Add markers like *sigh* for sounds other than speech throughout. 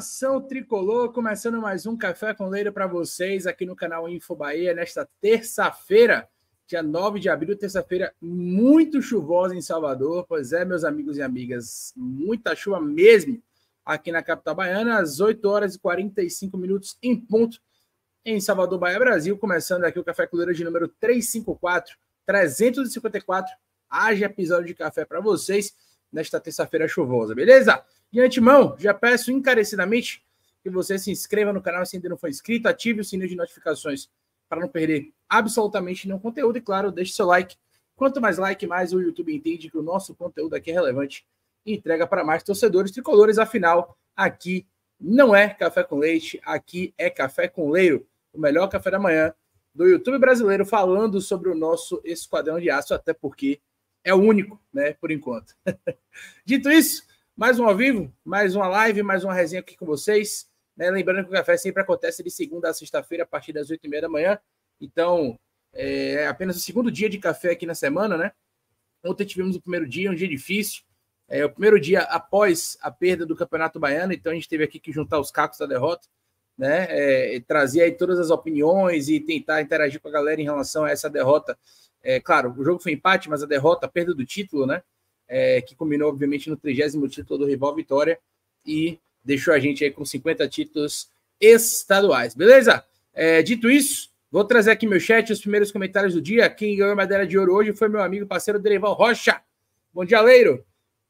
Nação Tricolor, começando mais um Café com Leira para vocês aqui no canal Info Bahia, nesta terça-feira, dia 9 de abril, terça-feira muito chuvosa em Salvador. Pois é, meus amigos e amigas, muita chuva mesmo aqui na capital baiana, às 8 horas e 45 minutos em ponto, em Salvador, Bahia, Brasil. Começando aqui o Café com Leira de número 354, 354. Haja episódio de café para vocês nesta terça-feira chuvosa, beleza? De antemão, já peço encarecidamente que você se inscreva no canal se ainda não for inscrito, ative o sininho de notificações para não perder absolutamente nenhum conteúdo e, claro, deixe seu like. Quanto mais like, mais o YouTube entende que o nosso conteúdo aqui é relevante e entrega para mais torcedores tricolores. Afinal, aqui não é café com leite, aqui é café com leiro, o melhor café da manhã do YouTube brasileiro falando sobre o nosso esquadrão de aço, até porque é o único, né, por enquanto. *laughs* Dito isso, mais um ao vivo, mais uma live, mais uma resenha aqui com vocês. Né? Lembrando que o café sempre acontece de segunda a sexta-feira, a partir das oito e meia da manhã. Então, é, é apenas o segundo dia de café aqui na semana, né? Ontem tivemos o primeiro dia, um dia difícil. É o primeiro dia após a perda do Campeonato Baiano, então a gente teve aqui que juntar os cacos da derrota, né? É, trazer aí todas as opiniões e tentar interagir com a galera em relação a essa derrota. É, claro, o jogo foi empate, mas a derrota, a perda do título, né? é, que combinou, obviamente, no trigésimo título do rival Vitória e deixou a gente aí com 50 títulos estaduais, beleza? É, dito isso, vou trazer aqui meu chat, os primeiros comentários do dia. Quem ganhou a medalha de ouro hoje foi meu amigo parceiro Derival Rocha. Bom dia, Leiro.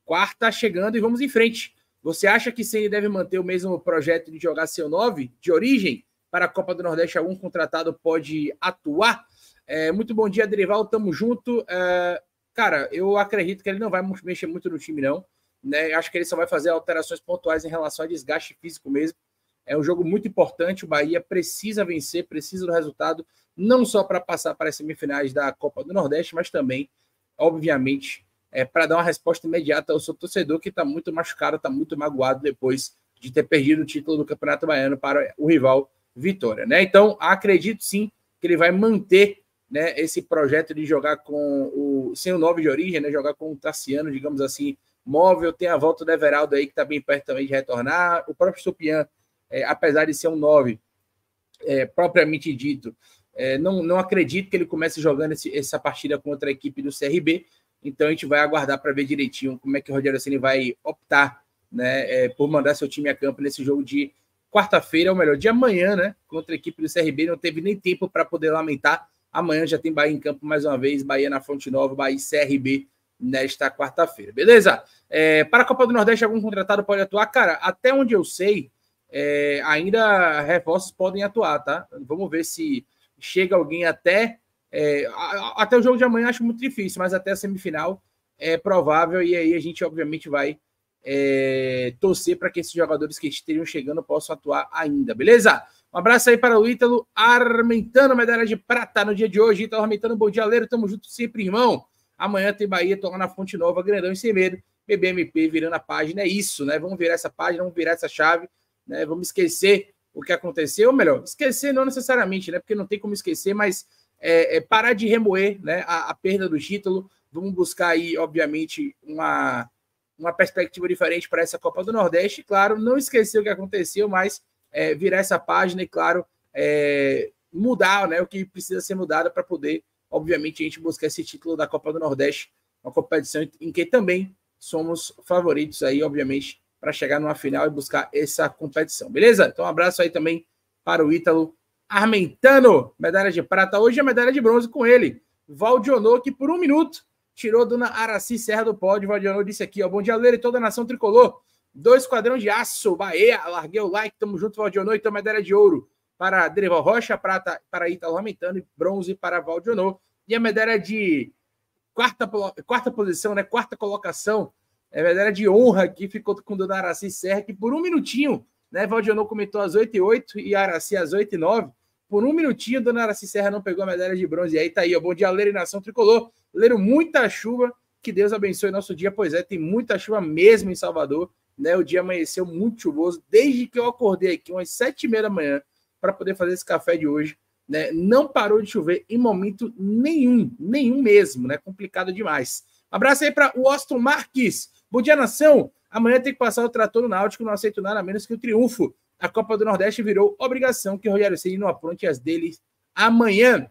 Quarta chegando e vamos em frente. Você acha que Ceni deve manter o mesmo projeto de jogar seu 9 de origem para a Copa do Nordeste? Algum contratado pode atuar? É, muito bom dia, Derival. Tamo junto. É, cara, eu acredito que ele não vai mexer muito no time, não. Né? Acho que ele só vai fazer alterações pontuais em relação a desgaste físico mesmo. É um jogo muito importante. O Bahia precisa vencer, precisa do resultado, não só para passar para as semifinais da Copa do Nordeste, mas também, obviamente, é, para dar uma resposta imediata ao seu torcedor que está muito machucado, está muito magoado depois de ter perdido o título do Campeonato Baiano para o rival Vitória. Né? Então, acredito sim que ele vai manter né, esse projeto de jogar com o sem o 9 de origem, né, jogar com o Tassiano, digamos assim, móvel, tem a volta do Everaldo aí que está bem perto também de retornar, o próprio Stupian, é, apesar de ser um 9 é, propriamente dito, é, não, não acredito que ele comece jogando esse, essa partida contra a equipe do CRB, então a gente vai aguardar para ver direitinho como é que o Rogério Ceni vai optar né, é, por mandar seu time a campo nesse jogo de quarta-feira, ou melhor, de amanhã, né, contra a equipe do CRB, não teve nem tempo para poder lamentar Amanhã já tem Bahia em campo mais uma vez, Bahia na Fonte Nova, Bahia CRB nesta quarta-feira, beleza? É, para a Copa do Nordeste, algum contratado pode atuar? Cara, até onde eu sei, é, ainda reforços podem atuar, tá? Vamos ver se chega alguém até. É, até o jogo de amanhã acho muito difícil, mas até a semifinal é provável, e aí a gente obviamente vai é, torcer para que esses jogadores que estejam chegando possam atuar ainda, beleza? Um abraço aí para o Ítalo Armentano, medalha de prata no dia de hoje. Ítalo Armentano, bom dia, Leiro. Tamo junto sempre, irmão. Amanhã tem Bahia, toma na Fonte Nova, Grandão e Sem Medo. BBMP virando a página, é isso, né? Vamos virar essa página, vamos virar essa chave, né? Vamos esquecer o que aconteceu, ou melhor, esquecer não necessariamente, né? Porque não tem como esquecer, mas é, é parar de remoer né? A, a, perda do título. Vamos buscar aí, obviamente, uma, uma perspectiva diferente para essa Copa do Nordeste. Claro, não esquecer o que aconteceu, mas é, virar essa página e, claro, é, mudar né, o que precisa ser mudado para poder, obviamente, a gente buscar esse título da Copa do Nordeste, uma competição em que também somos favoritos aí, obviamente, para chegar numa final e buscar essa competição, beleza? Então, um abraço aí também para o Ítalo Armentano, medalha de prata. Hoje a medalha de bronze com ele, Valdionô, que por um minuto tirou Dona Araci Serra do pódio. Valdionô disse aqui, ó, bom dia, Leira e toda a nação tricolor dois Esquadrão de Aço, Bahia. Larguei o like, tamo junto, Valdionô, e então medalha de ouro para Derival Rocha, prata para Italo Ramitano e bronze para Valdionô. E a medalha de quarta, quarta posição, né? Quarta colocação, é medalha de honra que ficou com Dona Araci Serra, que por um minutinho, né? Valdionô comentou às 8 e 8 e Araci às 8 e 9. Por um minutinho, Dona Araci Serra não pegou a medalha de bronze. E aí tá aí, ó. Bom dia, Leiro e Nação Tricolor. Leiro, muita chuva. Que Deus abençoe nosso dia. Pois é, tem muita chuva mesmo em Salvador. Né? O dia amanheceu muito chuvoso, desde que eu acordei aqui, umas sete e meia da manhã, para poder fazer esse café de hoje. Né? Não parou de chover em momento nenhum, nenhum mesmo, né? Complicado demais. Abraço aí para o Austin Marques. Bom dia, nação. Amanhã tem que passar o trator no Náutico, não aceito nada menos que o triunfo. A Copa do Nordeste virou obrigação que o Rogério Ceni não apronte as dele amanhã.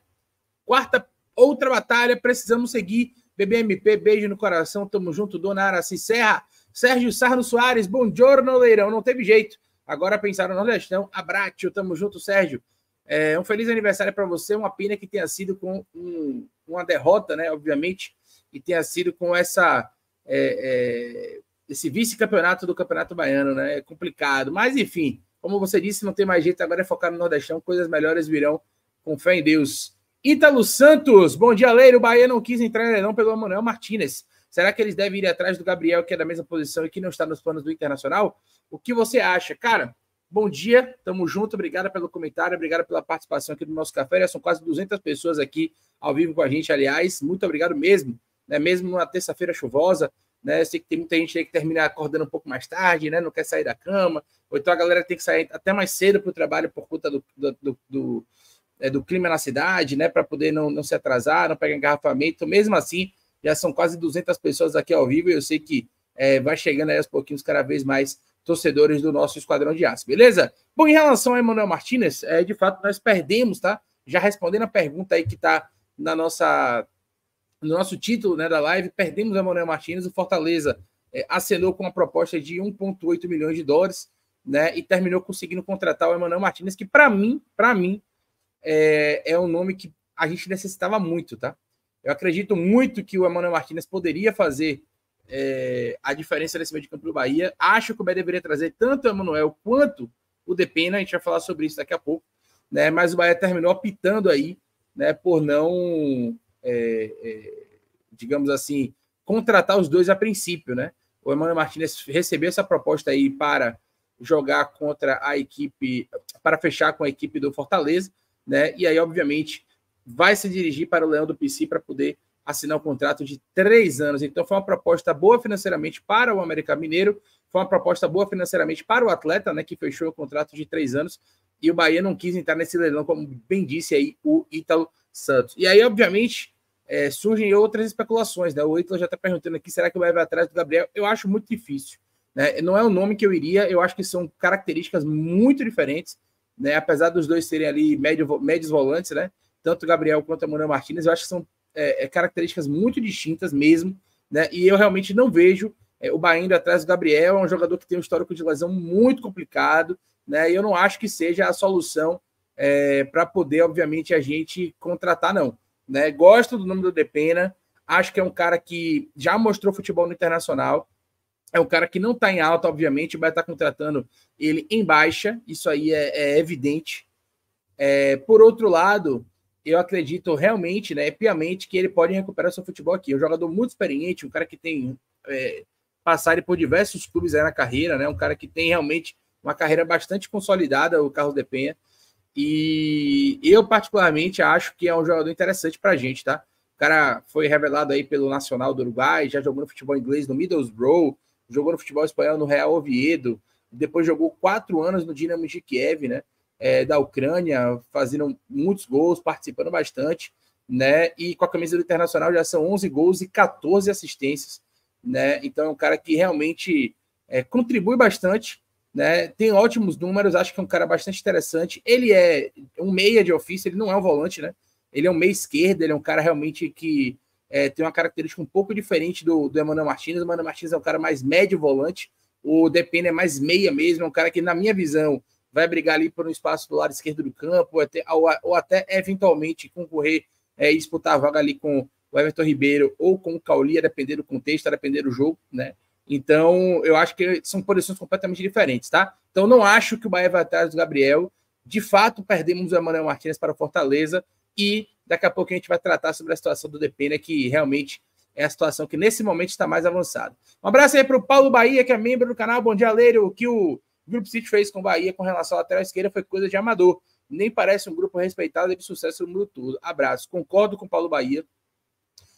Quarta, outra batalha, precisamos seguir. BBMP, beijo no coração, tamo junto, Dona Araci Serra. Sérgio Sarno Soares, bom giorno, Leirão. Não teve jeito. Agora pensar no Nordestão. Abraço, tamo junto, Sérgio. É, um feliz aniversário para você. Uma pena que tenha sido com um, uma derrota, né? Obviamente, e tenha sido com essa é, é, esse vice-campeonato do Campeonato Baiano, né? É complicado. Mas, enfim, como você disse, não tem mais jeito. Agora é focar no Nordestão. Coisas melhores virão. Com fé em Deus. Ítalo Santos, bom dia, Leiro. O Bahia não quis entrar em Leirão pelo Manuel Martinez. Será que eles devem ir atrás do Gabriel, que é da mesma posição e que não está nos planos do Internacional? O que você acha? Cara, bom dia, tamo junto, obrigado pelo comentário, obrigado pela participação aqui do nosso café. Já são quase 200 pessoas aqui ao vivo com a gente, aliás, muito obrigado mesmo, né? mesmo numa terça-feira chuvosa. Né, eu sei que tem muita gente aí que termina acordando um pouco mais tarde, né? Não quer sair da cama, ou então a galera tem que sair até mais cedo para o trabalho por conta do, do, do, do é, do clima na cidade, né, para poder não, não se atrasar, não pegar engarrafamento. Mesmo assim, já são quase 200 pessoas aqui ao vivo e eu sei que é, vai chegando aí aos pouquinhos cada vez mais torcedores do nosso Esquadrão de Aço, beleza? Bom, em relação a Emanuel Martinez, é, de fato nós perdemos, tá? Já respondendo a pergunta aí que tá na nossa, no nosso título né, da live, perdemos a Emanuel Martinez, o Fortaleza é, acenou com uma proposta de 1,8 milhões de dólares, né? E terminou conseguindo contratar o Emanuel Martinez, que para mim, para mim, é, é um nome que a gente necessitava muito, tá? Eu acredito muito que o Emmanuel Martinez poderia fazer é, a diferença nesse meio de campo do Bahia. Acho que o Bahia deveria trazer tanto o Emanuel quanto o Depena. A gente vai falar sobre isso daqui a pouco. Né? Mas o Bahia terminou optando aí né, por não, é, é, digamos assim, contratar os dois a princípio. Né? O Emmanuel Martinez recebeu essa proposta aí para jogar contra a equipe, para fechar com a equipe do Fortaleza. Né? E aí, obviamente, vai se dirigir para o Leão do PC para poder assinar um contrato de três anos. Então, foi uma proposta boa financeiramente para o América Mineiro, foi uma proposta boa financeiramente para o atleta, né, que fechou o contrato de três anos, e o Bahia não quis entrar nesse leilão, como bem disse aí o Ítalo Santos. E aí, obviamente, é, surgem outras especulações, né? O Ítalo já está perguntando aqui, será que vai Bahia vai atrás do Gabriel? Eu acho muito difícil, né? Não é o nome que eu iria, eu acho que são características muito diferentes, né? Apesar dos dois serem ali médio, médios volantes, né? tanto Gabriel quanto a Mona Martins, eu acho que são é, é, características muito distintas mesmo, né? E eu realmente não vejo é, o Bahia indo atrás do Gabriel, é um jogador que tem um histórico de lesão muito complicado, né? E eu não acho que seja a solução é, para poder, obviamente, a gente contratar, não. Né? Gosto do nome do Depena, acho que é um cara que já mostrou futebol no internacional, é um cara que não está em alta, obviamente, vai estar tá contratando ele em baixa, isso aí é, é evidente. É, por outro lado, eu acredito realmente, né, piamente, que ele pode recuperar seu futebol aqui. É um jogador muito experiente, um cara que tem é, por diversos clubes aí na carreira, né, um cara que tem realmente uma carreira bastante consolidada, o Carlos de Penha. E eu, particularmente, acho que é um jogador interessante para a gente, tá? O cara foi revelado aí pelo Nacional do Uruguai, já jogou no futebol inglês no Middlesbrough, jogou no futebol espanhol no Real Oviedo, depois jogou quatro anos no Dinamo de Kiev, né? é, da Ucrânia, fazendo muitos gols, participando bastante, né? E com a camisa do Internacional já são 11 gols e 14 assistências, né? Então é um cara que realmente é, contribui bastante, né? Tem ótimos números, acho que é um cara bastante interessante. Ele é um meia de ofício, ele não é um volante, né? Ele é um meia esquerda, ele é um cara realmente que é, tem uma característica um pouco diferente do, do Emmanuel Martins. O Emmanuel Martins é um cara mais médio volante, o Depena é mais meia mesmo, é um cara que, na minha visão, vai brigar ali por um espaço do lado esquerdo do campo, ou até, ou, ou até eventualmente concorrer é, e disputar a vaga ali com o Everton Ribeiro ou com o Cauli, a depender do contexto, a depender do jogo, né? Então, eu acho que são posições completamente diferentes, tá? Então, não acho que o Bahia vai atrás do Gabriel. De fato, perdemos o Emanuel Martins para o Fortaleza e daqui a pouco a gente vai tratar sobre a situação do Depena, que realmente é a situação que nesse momento está mais avançada. Um abraço aí para o Paulo Bahia, que é membro do canal. Bom dia, Leiro, que o o Grupo City fez com o Bahia com relação à lateral esquerda foi coisa de amador. Nem parece um grupo respeitado e de sucesso no mundo todo. Abraço. Concordo com o Paulo Bahia.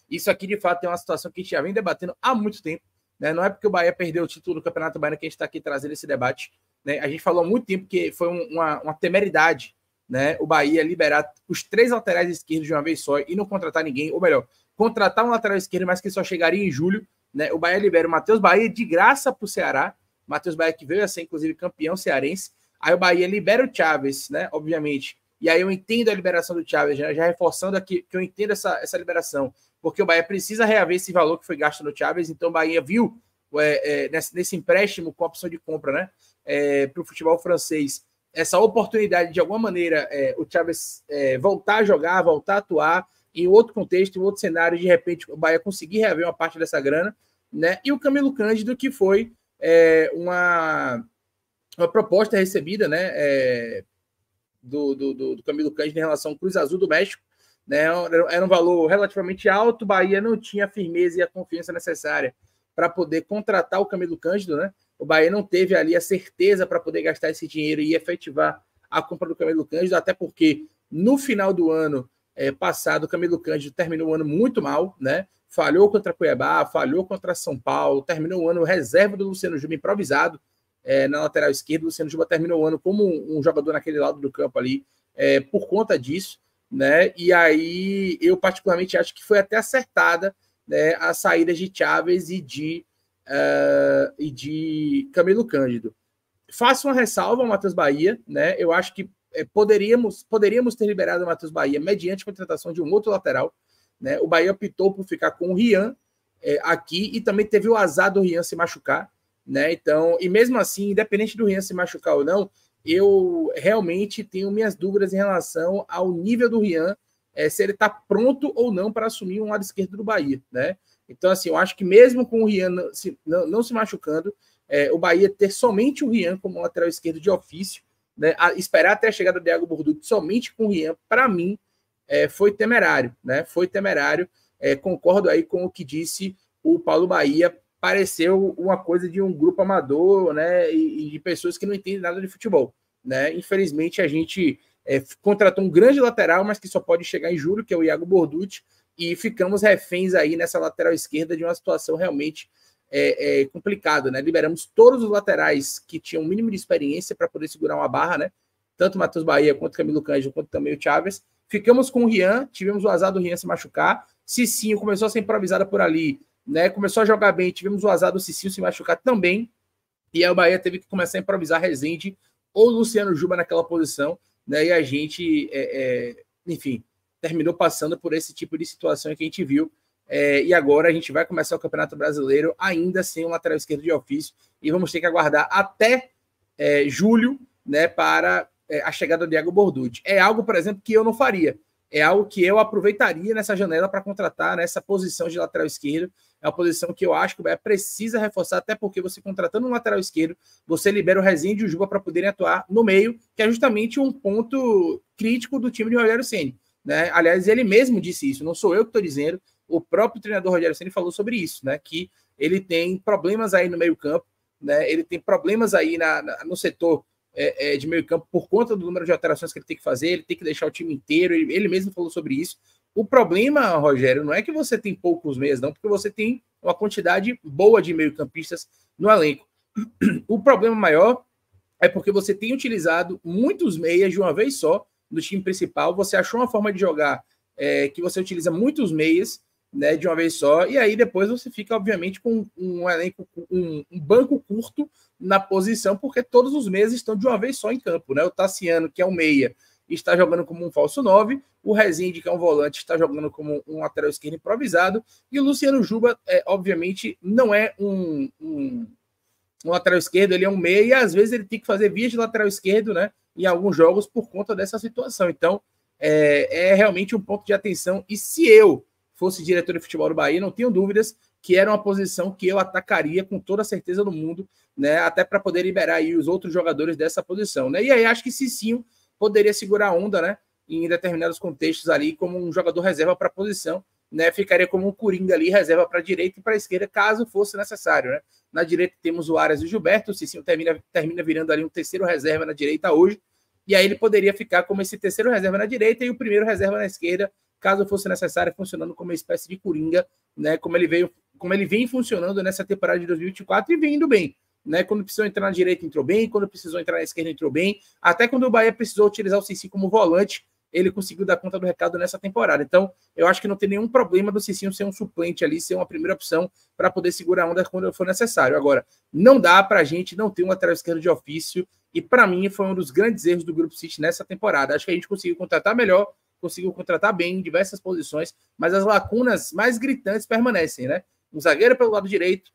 Isso aqui, de fato, é uma situação que a gente já vem debatendo há muito tempo. Né? Não é porque o Bahia perdeu o título do Campeonato Baiano que a gente está aqui trazendo esse debate. Né? A gente falou há muito tempo que foi uma, uma temeridade né? o Bahia liberar os três laterais esquerdos de uma vez só e não contratar ninguém, ou melhor, contratar um lateral esquerdo, mas que só chegaria em julho. Né? O Bahia libera o Matheus Bahia de graça para o Ceará Matheus Bahia que veio a ser, inclusive, campeão cearense. Aí o Bahia libera o Chaves, né? Obviamente. E aí eu entendo a liberação do Chaves, né? já reforçando aqui que eu entendo essa, essa liberação, porque o Bahia precisa reaver esse valor que foi gasto no Chaves, então o Bahia viu é, é, nesse, nesse, empréstimo com a opção de compra, né? É, para o futebol francês, essa oportunidade de alguma maneira é, o Chaves é, voltar a jogar, voltar a atuar em outro contexto, em outro cenário, de repente o Bahia conseguir reaver uma parte dessa grana, né? E o Camilo Cândido, que foi é, uma, uma proposta recebida né, é, do, do, do, Camilo Cândido em relação ao Cruz Azul do México. Né, era um valor relativamente alto, Bahia não tinha a firmeza e a confiança necessária para poder contratar o Camilo Cândido. Né? O Bahia não teve ali a certeza para poder gastar esse dinheiro e efetivar a compra do Camilo Cândido, até porque no final do ano é, passado, o Camilo Cândido terminou o ano muito mal, né? falhou contra Cuiabá, falhou contra São Paulo, terminou o ano reserva do Luciano Juba improvisado é, na lateral esquerda. O Luciano Juba terminou o ano como um, jogador naquele lado do campo ali, é, por conta disso, né? E aí eu, particularmente, acho que foi até acertada né, a saída de Chaves e de, uh, e de Camilo Cândido. Faço uma ressalva ao Matheus Bahia, né? Eu acho que é, poderíamos, poderíamos ter liberado o Matheus Bahia mediante contratação de um outro lateral. Né? O Bahia optou por ficar com o Rian é, aqui e também teve o azar do Rian se machucar. Né? Então, e mesmo assim, independente do Rian se machucar ou não, eu realmente tenho minhas dúvidas em relação ao nível do Rian, é, se ele está pronto ou não para assumir um lado esquerdo do Bahia. Né? Então, assim, eu acho que mesmo com o Rian não se, não, não se machucando, é, o Bahia ter somente o Rian como lateral esquerdo de ofício, né? A, esperar até a chegada do Thiago Borducci somente com o Rian, para mim, é, foi temerário, né? Foi temerário. É, concordo aí com o que disse o Paulo Bahia. Pareceu uma coisa de um grupo amador, né? E, e de pessoas que não entendem nada de futebol, né? Infelizmente a gente é, contratou um grande lateral, mas que só pode chegar em julho, que é o Iago Borducci, e ficamos reféns aí nessa lateral esquerda de uma situação realmente é, é complicada, né? Liberamos todos os laterais que tinham o mínimo de experiência para poder segurar uma barra, né? Tanto o Matheus Bahia quanto o Camilo Cândido, quanto também o Chaves, Ficamos com o Rian, tivemos o azar do Rian se machucar. Cicinho começou a ser improvisada por ali, né? Começou a jogar bem, tivemos o azar do Cicinho se machucar também. E aí o Bahia teve que começar a improvisar Rezende ou Luciano Juba naquela posição, né? E a gente, é, é, enfim, terminou passando por esse tipo de situação que a gente viu. É, e agora a gente vai começar o Campeonato Brasileiro ainda sem o lateral esquerdo de ofício e vamos ter que aguardar até é, julho, né? Para é, a chegada do Diego Borducci. É algo, por exemplo, que eu não faria. É algo que eu aproveitaria nessa janela para contratar nessa posição de lateral esquerdo. É uma posição que eu acho que o Bahia precisa reforçar, até porque você contratando um lateral esquerdo, você libera o Rezende e o Juba para poderem atuar no meio, que é justamente um ponto crítico do time de Rogério Ceni. Né? Aliás, ele mesmo disse isso, não sou eu que estou dizendo, o próprio treinador Rogério Ceni falou sobre isso, né? Que ele tem problemas aí no meio-campo, né? Ele tem problemas aí na, na, no setor é, é, de meio campo por conta do número de alterações que ele tem que fazer, ele tem que deixar o time inteiro, ele, ele mesmo falou sobre isso. O problema, Rogério, não é que você tem poucos meias, não, porque você tem uma quantidade boa de meio-campistas no elenco. O problema maior é porque você tem utilizado muitos meias de uma vez só no time principal. Você achou uma forma de jogar é, que você utiliza muitos meias né, de uma vez só. E aí depois você fica, obviamente, com um elenco, um, um, banco curto na posição, porque todos os meses estão de uma vez só em campo. Né? O Tassiano, que é o meia, está jogando como um falso nove o Rezende, que é um volante, está jogando como um lateral esquerdo improvisado, e o Luciano Juba, é, obviamente, não é um, um, um lateral esquerdo, ele é um meia, e às vezes ele tem que fazer vias de lateral esquerdo, né, em alguns jogos, por conta dessa situação. Então, é, é realmente um ponto de atenção, e se eu fosse diretor de futebol do Bahia, não tenho dúvidas que era uma posição que eu atacaria com toda a certeza do mundo, né? Até para poder liberar aí os outros jogadores dessa posição, né? E aí acho que Cicinho poderia segurar a onda, né? Em determinados contextos ali, como um jogador reserva para a posição, né? Ficaria como um coringa ali, reserva para a direita e para a esquerda, caso fosse necessário, né? Na direita temos o Arias e o Gilberto, o Cicinho termina, termina virando ali um terceiro reserva na direita hoje, e aí ele poderia ficar como esse terceiro reserva na direita e o primeiro reserva na esquerda, caso fosse necessário, funcionando como uma espécie de coringa, né? Como ele veio, como ele vem funcionando nessa temporada de 2024 e vem indo bem. Né, quando precisou entrar na direita, entrou bem. Quando precisou entrar na esquerda, entrou bem. Até quando o Bahia precisou utilizar o Cici como volante, ele conseguiu dar conta do recado nessa temporada. Então, eu acho que não tem nenhum problema do Cicinho ser um suplente ali, ser uma primeira opção para poder segurar a onda quando for necessário. Agora, não dá para a gente não ter um lateral esquerdo de ofício, e para mim foi um dos grandes erros do Grupo City nessa temporada. Acho que a gente conseguiu contratar melhor, conseguiu contratar bem em diversas posições, mas as lacunas mais gritantes permanecem, né? Um zagueiro pelo lado direito,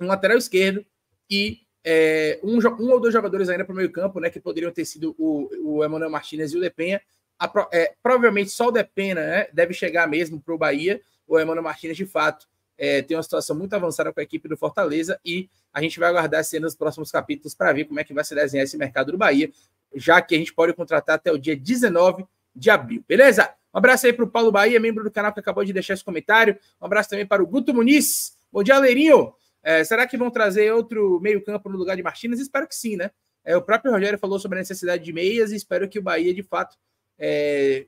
um lateral esquerdo e é, um, um, ou dois jogadores ainda para o meio campo, né? Que poderiam ter sido o, o Emanuel Martinez e o Depenha. A, é, provavelmente só o Depenha né, deve chegar mesmo para o Bahia. O Emanuel Martinez, de fato, é, tem uma situação muito avançada com a equipe do Fortaleza e a gente vai aguardar cenas nos próximos capítulos para ver como é que vai se desenhar esse mercado do Bahia, já que a gente pode contratar até o dia 19 de abril, beleza? Um abraço aí para o Paulo Bahia, membro do canal que acabou de deixar esse comentário. Um abraço também para o Guto Muniz. Bom dia, Leirinho. É, será que vão trazer outro meio-campo no lugar de Martins? Espero que sim, né? É, o próprio Rogério falou sobre a necessidade de meias e espero que o Bahia, de fato, é,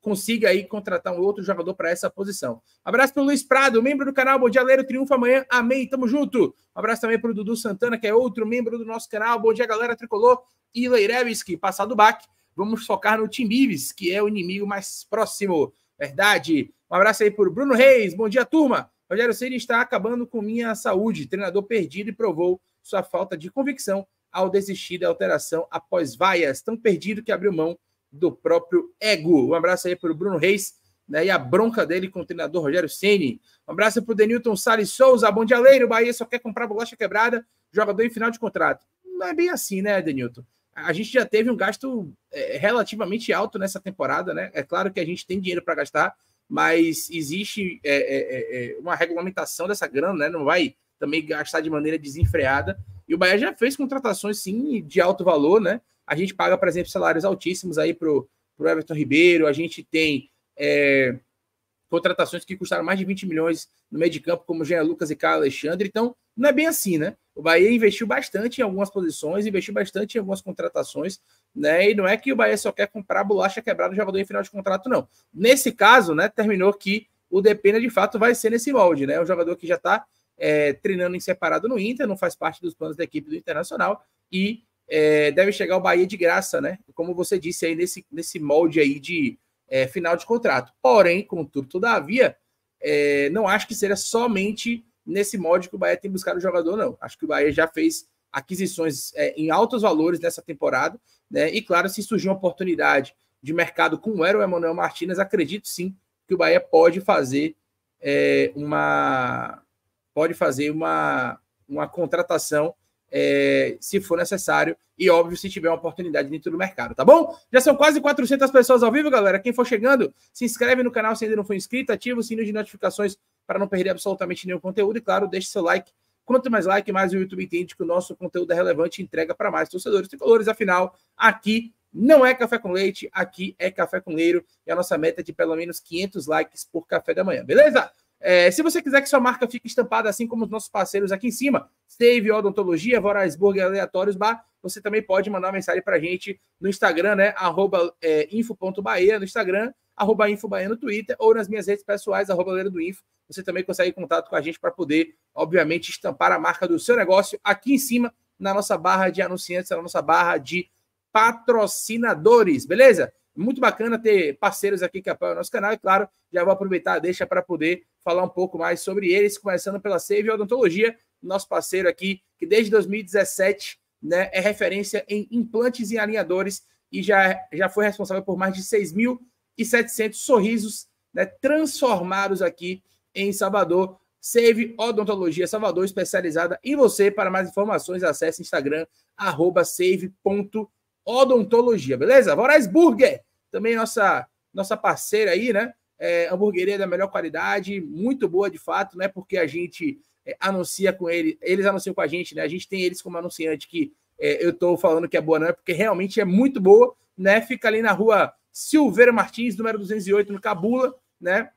consiga aí contratar um outro jogador para essa posição. Abraço para o Luiz Prado, membro do canal. Bom dia, Leiro. Triunfa amanhã. Amém. Tamo junto. Abraço também para o Dudu Santana, que é outro membro do nosso canal. Bom dia, galera tricolor. E Leireves, passar passado bac. baque vamos focar no Tim Ives, que é o inimigo mais próximo. Verdade. Um abraço aí por Bruno Reis. Bom dia, turma. Rogério Ceni está acabando com minha saúde. Treinador perdido e provou sua falta de convicção ao desistir da alteração após vaias. Tão perdido que abriu mão do próprio ego. Um abraço aí para o Bruno Reis né, e a bronca dele com o treinador Rogério Ceni. Um abraço para o Denilton Salles Souza. Bom dia, Leiro. O Bahia só quer comprar bolacha quebrada, jogador em final de contrato. Não é bem assim, né, Denilton? a gente já teve um gasto é, relativamente alto nessa temporada, né? É claro que a gente tem dinheiro para gastar, mas existe é é, é, é, uma regulamentação dessa grana, né? Não vai também gastar de maneira desenfreada. E o Bahia já fez contratações, sim, de alto valor, né? A gente paga, por exemplo, salários altíssimos aí pro, o Everton Ribeiro, a gente tem contratações que custaram mais de 20 milhões no meio de campo, como o Jean Lucas e o Alexandre. Então, não é bem assim, né? O Bahia investiu bastante em algumas posições, investiu bastante em algumas contratações, né? E não é que o Bahia só quer comprar bolacha quebrada no jogador em final de contrato, não. Nesse caso, né, terminou que o Depena de fato vai ser nesse molde, né? O jogador que já está é, treinando em separado no Inter, não faz parte dos planos da equipe do Internacional e é, deve chegar ao Bahia de graça, né? Como você disse aí, nesse, nesse molde aí de é, final de contrato. Porém, contudo, todavia, é, não acho que seja somente nesse molde que o Bahia tem buscado o jogador, não. Acho que o Bahia já fez aquisições é, em altos valores nessa temporada, né? E claro, se surgir uma oportunidade de mercado como era o Emanuel Martinez, acredito sim que o Bahia pode fazer é, uma pode fazer uma, uma contratação é, se for necessário e óbvio se tiver uma oportunidade dentro do mercado, tá bom? Já são quase 400 pessoas ao vivo, galera. Quem for chegando, se inscreve no canal se ainda não for inscrito, ativa o sininho de notificações para não perder absolutamente nenhum conteúdo. E claro, deixe seu like. Quanto mais like, mais o YouTube entende que o nosso conteúdo é relevante e entrega para mais torcedores tricolores. Afinal, aqui não é café com leite, aqui é café com leiro. E a nossa meta é de pelo menos 500 likes por café da manhã, beleza? É, se você quiser que sua marca fique estampada, assim como os nossos parceiros aqui em cima, Save Odontologia, Voraisburg Aleatórios Bar, você também pode mandar uma mensagem para a gente no Instagram, né? Arroba, é, no Instagram, arroba infobaia no Twitter, ou nas minhas redes pessoais, arroba do info você também consegue contato com a gente para poder, obviamente, estampar a marca do seu negócio aqui em cima na nossa barra de anunciantes, na nossa barra de patrocinadores, beleza? Muito bacana ter parceiros aqui que apoiam o nosso canal, e claro, já vou aproveitar, deixa para poder falar um pouco mais sobre eles, começando pela Save Odontologia, nosso parceiro aqui, que desde 2017 né, é referência em implantes e alinhadores e já, já foi responsável por mais de 6.700 sorrisos né, transformados aqui em Salvador. Save Odontologia Salvador, especializada em você. Para mais informações, acesse Instagram, arroba save.odontologia, beleza? Voraz Burger, também nossa, nossa parceira aí, né? É, hamburgueria da melhor qualidade, muito boa de fato, né? Porque a gente é, anuncia com ele, eles anunciam com a gente, né? A gente tem eles como anunciante que é, eu estou falando que é boa, não é? Porque realmente é muito boa, né? Fica ali na rua Silveira Martins, número 208, no Cabula, né?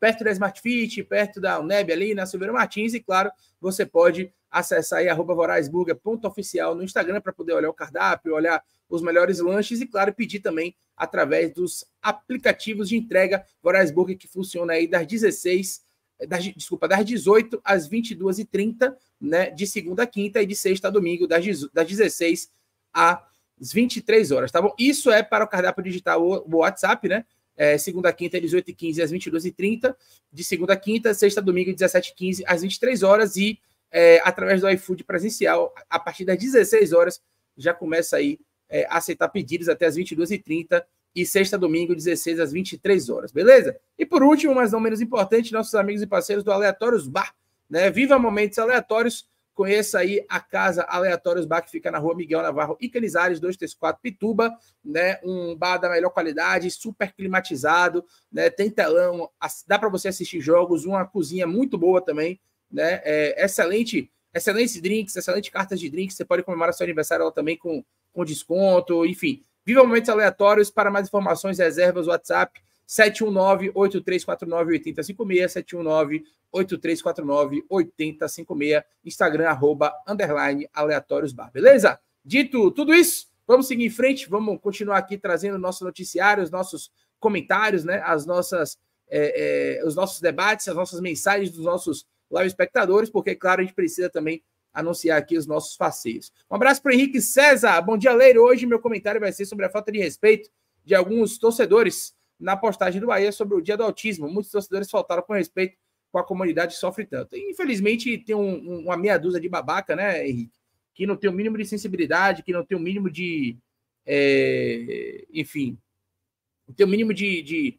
perto da Smart Fit, perto da Uneb ali, na Silveira Martins, e claro, você pode acessar aí arroba Vorazburger ponto oficial no Instagram para poder olhar o cardápio, olhar os melhores lanches e, claro, pedir também através dos aplicativos de entrega Vorazburger que funciona aí das 16 das, desculpa, das 18 às 22h30, né, de segunda a quinta e de sexta a domingo, das, das 16 às 23 horas, tá bom? Isso é para o cardápio digital o WhatsApp, né? É, segunda a quinta, 18h15 às 22h30. De segunda a quinta, sexta a domingo, 17h15 às 23 horas E é, através do iFood presencial, a partir das 16 horas, já começa aí é, a aceitar pedidos até as 22h30 e sexta, domingo, 16 às 23 horas, beleza? E por último, mas não menos importante, nossos amigos e parceiros do Aleatórios Bar, né? Viva momentos aleatórios Conheça aí a casa Aleatórios Bar, que fica na rua Miguel Navarro e Canizares, 234 Pituba, né? Um bar da melhor qualidade, super climatizado, né? Tem telão, dá para você assistir jogos, uma cozinha muito boa também, né? É, excelente, excelentes drinks, excelente cartas de drinks. Você pode comemorar seu aniversário lá também com, com desconto, enfim. Viva momentos aleatórios. Para mais informações, reservas, WhatsApp 719-8349-8056, 719-8349-8056, Instagram, arroba, underline, aleatórios bar, beleza? Dito tudo isso, vamos seguir em frente, vamos continuar aqui trazendo nossos noticiários, nossos comentários, né, as nossas, é, é, os nossos debates, as nossas mensagens dos nossos live espectadores, porque, claro, a gente precisa também anunciar aqui os nossos parceiros. Um abraço para Henrique César. Bom dia, Leiro. Hoje meu comentário vai ser sobre a falta de respeito de alguns torcedores na postagem do Bahia sobre o dia do autismo. Muitos torcedores faltaram com respeito com a comunidade que sofre tanto. infelizmente, tem um, uma meia dúzia de babaca, né, Henrique? Que não tem o mínimo de sensibilidade, que não tem o mínimo de. É, enfim, não tem o mínimo de, de,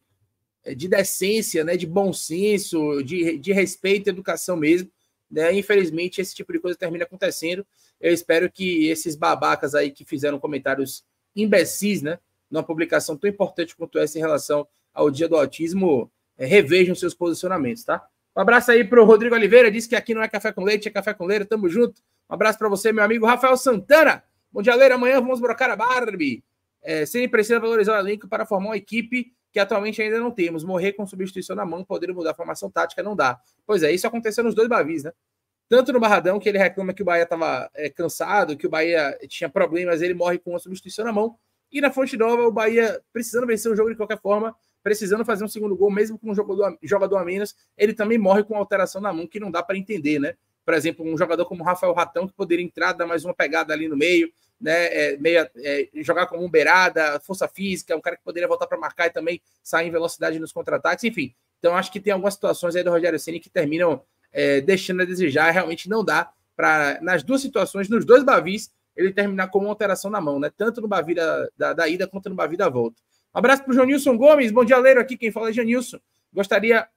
de, decência, né, de bom senso, de, de respeito à educação mesmo. Né? Infelizmente, esse tipo de coisa termina acontecendo. Eu espero que esses babacas aí que fizeram comentários imbecis, né? numa publicação tão importante quanto essa em relação ao Dia do Autismo, é, revejam seus posicionamentos, tá? Um abraço aí para o Rodrigo Oliveira, disse que aqui não é café com leite, é café com leite, tamo junto. Um abraço para você, meu amigo Rafael Santana. Bom dia, Leira. Amanhã vamos brocar a Barbie. É, Cine precisa valorizar o elenco para formar uma equipe que atualmente ainda não temos. Morrer com substituição na mão, poder mudar a formação tática, não dá. Pois é, isso aconteceu nos dois Bavis, né? Tanto no Barradão, que ele reclama que o Bahia estava é, cansado, que o Bahia tinha problemas, ele morre com uma substituição na mão, e na Fonte Nova, o Bahia precisando vencer o jogo de qualquer forma, precisando fazer um segundo gol, mesmo com um jogador, jogador a menos, ele também morre com alteração na mão, que não dá para entender, né? Por exemplo, um jogador como o Rafael Ratão, que poderia entrar, dar mais uma pegada ali no meio, né? É, meio, é, jogar como um beirada, força física, um cara que poderia voltar para marcar e também sair em velocidade nos contra-ataques, enfim. Então, acho que tem algumas situações aí do Rogério Ceni que terminam é, deixando a desejar, realmente não dá para nas duas situações, nos dois Bavis, ele terminar com uma alteração na mão, né? Tanto no Bavira da, da ida quanto no Bavira da volta. Um abraço para o Janilson Gomes, bom dia, Leiro, aqui. Quem fala é Janilson. Gostaria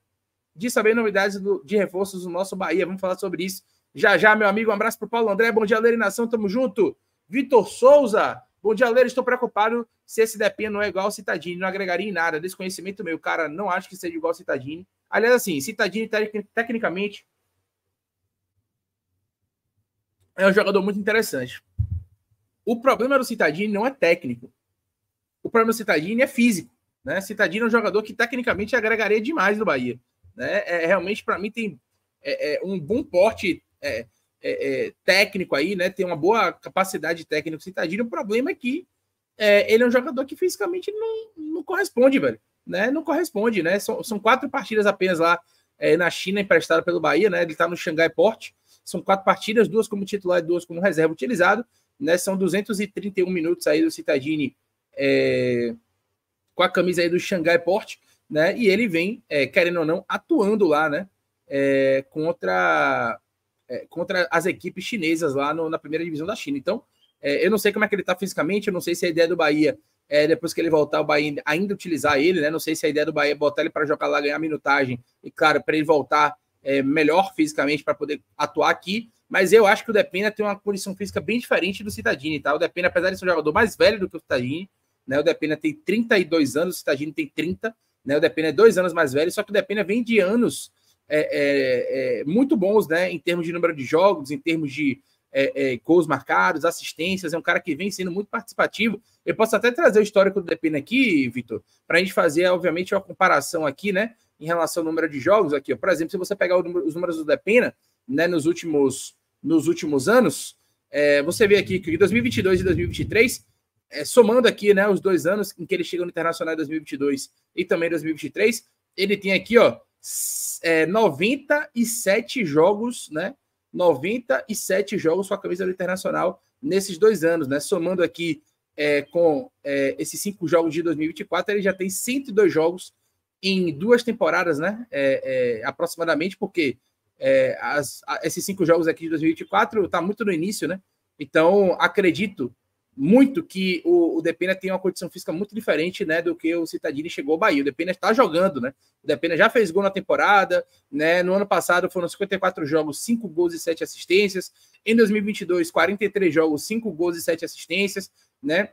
de saber novidades do, de reforços do nosso Bahia. Vamos falar sobre isso já já, meu amigo. Um abraço para o Paulo André, bom dia, Leiro e Nação, tamo junto. Vitor Souza, bom dia, Leiro. Estou preocupado se esse DP não é igual ao Citadini, não agregaria em nada. Desconhecimento meu, cara, não acho que seja igual ao Citadini. Aliás, assim, Citadini, tec tecnicamente, é um jogador muito interessante. O problema do Citadini não é técnico. O problema do Citadini é físico. Né? Citadini é um jogador que tecnicamente agregaria demais no Bahia. Né? É, é realmente, para mim, tem é, é, um bom porte é, é, é, técnico aí, né? tem uma boa capacidade técnica. O Citadini, o problema é que ele é um jogador que fisicamente não, não corresponde, velho. Né? Não corresponde, né? São, são quatro partidas apenas lá na China, emprestado pelo Bahia, né? Ele está no Xangai Port. São quatro partidas, duas como titular e duas como reserva utilizado né? São 231 minutos aí do Citadini é, com a camisa aí do Xangai Port, né? E ele vem, é, querendo ou não, atuando lá, né? É, contra, é, contra as equipes chinesas lá no, na primeira divisão da China. Então, é, eu não sei como é que ele tá fisicamente, eu não sei se a ideia do Bahia é depois que ele voltar, o Bahia ainda utilizar ele, né? Não sei se a ideia do Bahia é botar ele para jogar lá, ganhar minutagem e, claro, para ele voltar é, melhor fisicamente para poder atuar aqui mas eu acho que o Depena tem uma condição física bem diferente do Citadini, tá? O Depena, apesar de ser um jogador mais velho do que o Citadini, né? O Depena tem 32 anos, o Citadini tem 30, né? O Depena é dois anos mais velho, só que o Depena vem de anos é, é, é, muito bons, né? Em termos de número de jogos, em termos de é, é, gols marcados, assistências, é um cara que vem sendo muito participativo. Eu posso até trazer o histórico do Depena aqui, Vitor, para a gente fazer, obviamente, uma comparação aqui, né? Em relação ao número de jogos aqui, ó. por exemplo, se você pegar número, os números do Depena, né? Nos últimos nos últimos anos, é, você vê aqui que 2022 e 2023, é, somando aqui né, os dois anos em que ele chega no Internacional em 2022 e também 2023, ele tem aqui ó, é, 97 jogos, né? 97 jogos com a camisa do Internacional nesses dois anos, né? Somando aqui é, com é, esses cinco jogos de 2024, ele já tem 102 jogos em duas temporadas, né? É, é aproximadamente, porque é, as, a, esses cinco jogos aqui de 2024 está muito no início, né? Então, acredito muito que o, o Depena tem uma condição física muito diferente né, do que o Citadini chegou ao Bahia. O Depena está jogando, né? O Depena já fez gol na temporada, né? No ano passado foram 54 jogos, 5 gols e 7 assistências. Em 2022, 43 jogos, 5 gols e 7 assistências, né?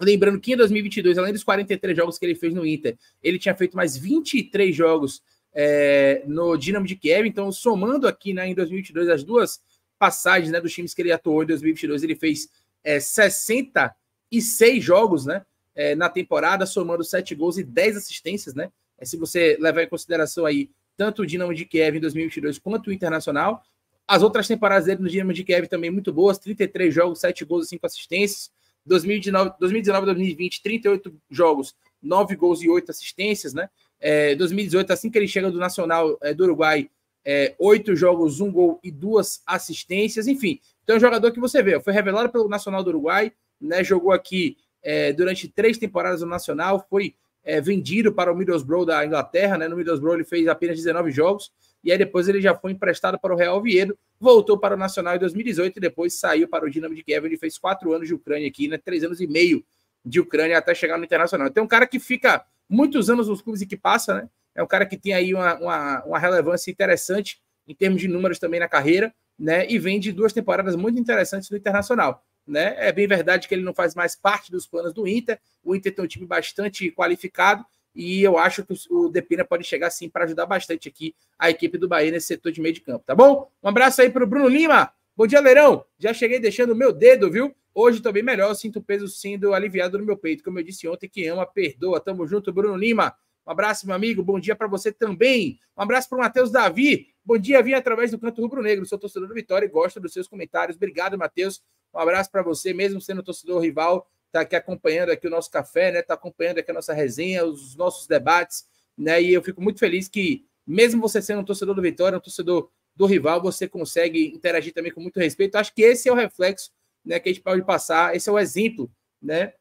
Lembrando que em 2022, além dos 43 jogos que ele fez no Inter, ele tinha feito mais 23 jogos é, no Dinamo de Kiev. Então, somando aqui né, em 2022 as duas passagens né, dos times que ele atuou em 2022, ele fez é, 66 jogos né, é, na temporada, somando 7 gols e 10 assistências. Né? É, se você levar em consideração aí tanto o Dinamo de Kiev em 2022 quanto o Internacional, as outras temporadas dele no Dinamo de Kiev também muito boas, 33 jogos, 7 gols e 5 assistências. 2019, 2019 2020, 38 jogos, 9 gols e 8 assistências, né? É, 2018, assim que ele chega do Nacional é, do Uruguai, é, oito jogos, um gol e duas assistências, enfim. Então é um jogador que você vê, foi revelado pelo Nacional do Uruguai, né, jogou aqui é, durante três temporadas no Nacional, foi é, vendido para o Middlesbrough da Inglaterra, né, no Middlesbrough ele fez apenas 19 jogos, e aí depois ele já foi emprestado para o Real Oviedo, voltou para o Nacional em 2018 e depois saiu para o Dinamo de Kiev, ele fez quatro anos de Ucrânia aqui, né, três anos e meio de Ucrânia até chegar no Internacional. Então é um cara que fica muitos anos nos clubes e que passa, né? É um cara que tem aí uma, uma, uma relevância interessante em termos de números também na carreira, né? E vem de duas temporadas muito interessantes no Internacional. Né? É bem verdade que ele não faz mais parte dos planos do Inter. O Inter tem um time bastante qualificado e eu acho que o Depina pode chegar sim para ajudar bastante aqui a equipe do Bahia nesse setor de meio de campo, tá bom? Um abraço aí para o Bruno Lima. Bom dia, Leirão. Já cheguei deixando o meu dedo, viu? Hoje também melhor, sinto o peso sendo aliviado no meu peito. Como eu disse ontem, que ama, perdoa. Tamo junto, Bruno Lima. Um abraço, meu amigo. Bom dia para você também. Um abraço para o Matheus Davi. Bom dia, vim através do Canto Rubro Negro. Sou torcedor do Vitória e gosto dos seus comentários. Obrigado, Matheus. Um abraço para você, mesmo sendo torcedor rival, tá aqui acompanhando aqui o nosso café, né? Tá acompanhando aqui a nossa resenha, os nossos debates, né? E eu fico muito feliz que mesmo você sendo um torcedor do Vitória, um torcedor do rival, você consegue interagir também com muito respeito. Acho que esse é o reflexo né, que a gente pode passar, esse é o exemplo né,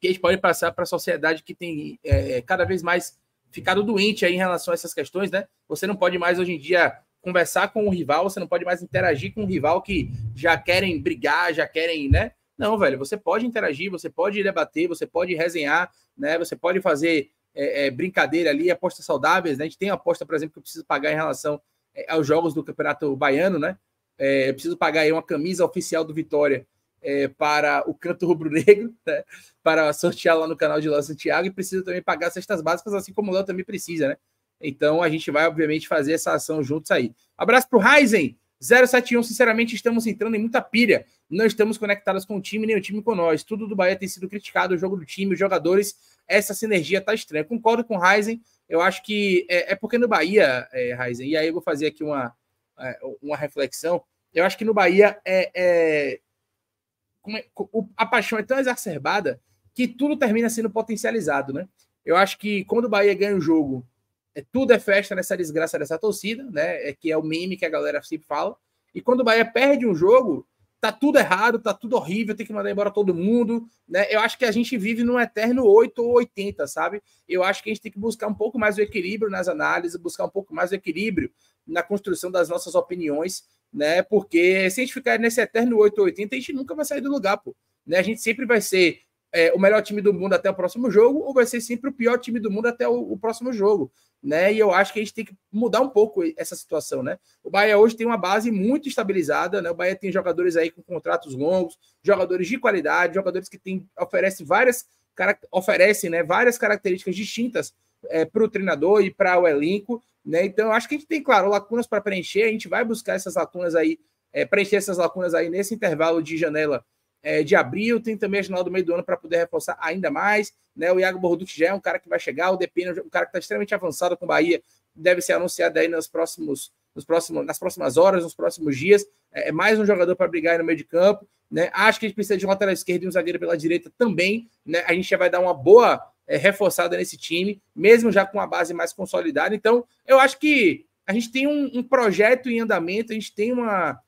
que a gente pode passar para a sociedade que tem é, é, cada vez mais ficado doente aí em relação a essas questões, né? Você não pode mais hoje em dia conversar com o rival, você não pode mais interagir com o rival que já querem brigar, já querem, né? Não, velho, você pode interagir, você pode debater, você pode resenhar, né? Você pode fazer é, é, brincadeira ali, apostas saudáveis, né? A gente tem uma aposta, por exemplo, que eu preciso pagar em relação é, aos jogos do Campeonato Baiano, né? É, eu preciso pagar aí uma camisa oficial do Vitória é, para o Canto Rubro Negro, *laughs* né? para sortear lá no canal de Léo Santiago, e preciso também pagar cestas básicas, assim como o Léo também precisa, né? Então a gente vai, obviamente, fazer essa ação juntos aí. Abraço pro Ryzen! 071, sinceramente, estamos entrando em muita pilha. Não estamos conectados com o time, nem o time com nós. Tudo do Bahia tem sido criticado, o jogo do time, os jogadores. Essa sinergia tá estranha. Concordo com o Ryzen. Eu acho que é, é porque no Bahia, é, Ryzen, e aí eu vou fazer aqui uma, é, uma reflexão. Eu acho que no Bahia é, é, é a paixão é tão exacerbada que tudo termina sendo potencializado, né? Eu acho que quando o Bahia ganha o jogo, é, tudo é festa nessa desgraça dessa torcida, né? É que é o meme que a galera sempre fala. E quando o Bahia perde um jogo, tá tudo errado, tá tudo horrível, tem que mandar embora todo mundo, né? Eu acho que a gente vive num eterno 8 ou 80, sabe? Eu acho que a gente tem que buscar um pouco mais o equilíbrio nas análises, buscar um pouco mais o equilíbrio na construção das nossas opiniões, né? Porque se a gente ficar nesse eterno 8 ou 80, a gente nunca vai sair do lugar, pô. Né? A gente sempre vai ser é, o melhor time do mundo até o próximo jogo, ou vai ser sempre o pior time do mundo até o, o próximo jogo né? E eu acho que a gente tem que mudar um pouco essa situação, né? O Bahia hoje tem uma base muito estabilizada, né? O Bahia tem jogadores aí com contratos longos, jogadores de qualidade, jogadores que tem, oferece várias, oferecem né, várias características distintas é, para o treinador e para o elenco, né? Então, eu acho que a gente tem, claro, lacunas para preencher, a gente vai buscar essas lacunas aí, é, preencher essas lacunas aí nesse intervalo de janela é, de abril, tem também a janela do meio do ano para poder reforçar ainda mais. Né? O Iago Borducci já é um cara que vai chegar, o Depena, é um cara que está extremamente avançado com o Bahia, deve ser anunciado aí nos próximos, nos próximos, nas próximas horas, nos próximos dias. É, é mais um jogador para brigar aí no meio de campo. Né? Acho que a gente precisa de um lateral esquerdo e um zagueiro pela direita também. Né? A gente já vai dar uma boa é, reforçada nesse time, mesmo já com uma base mais consolidada. Então, eu acho que a gente tem um, um projeto em andamento, a gente tem uma,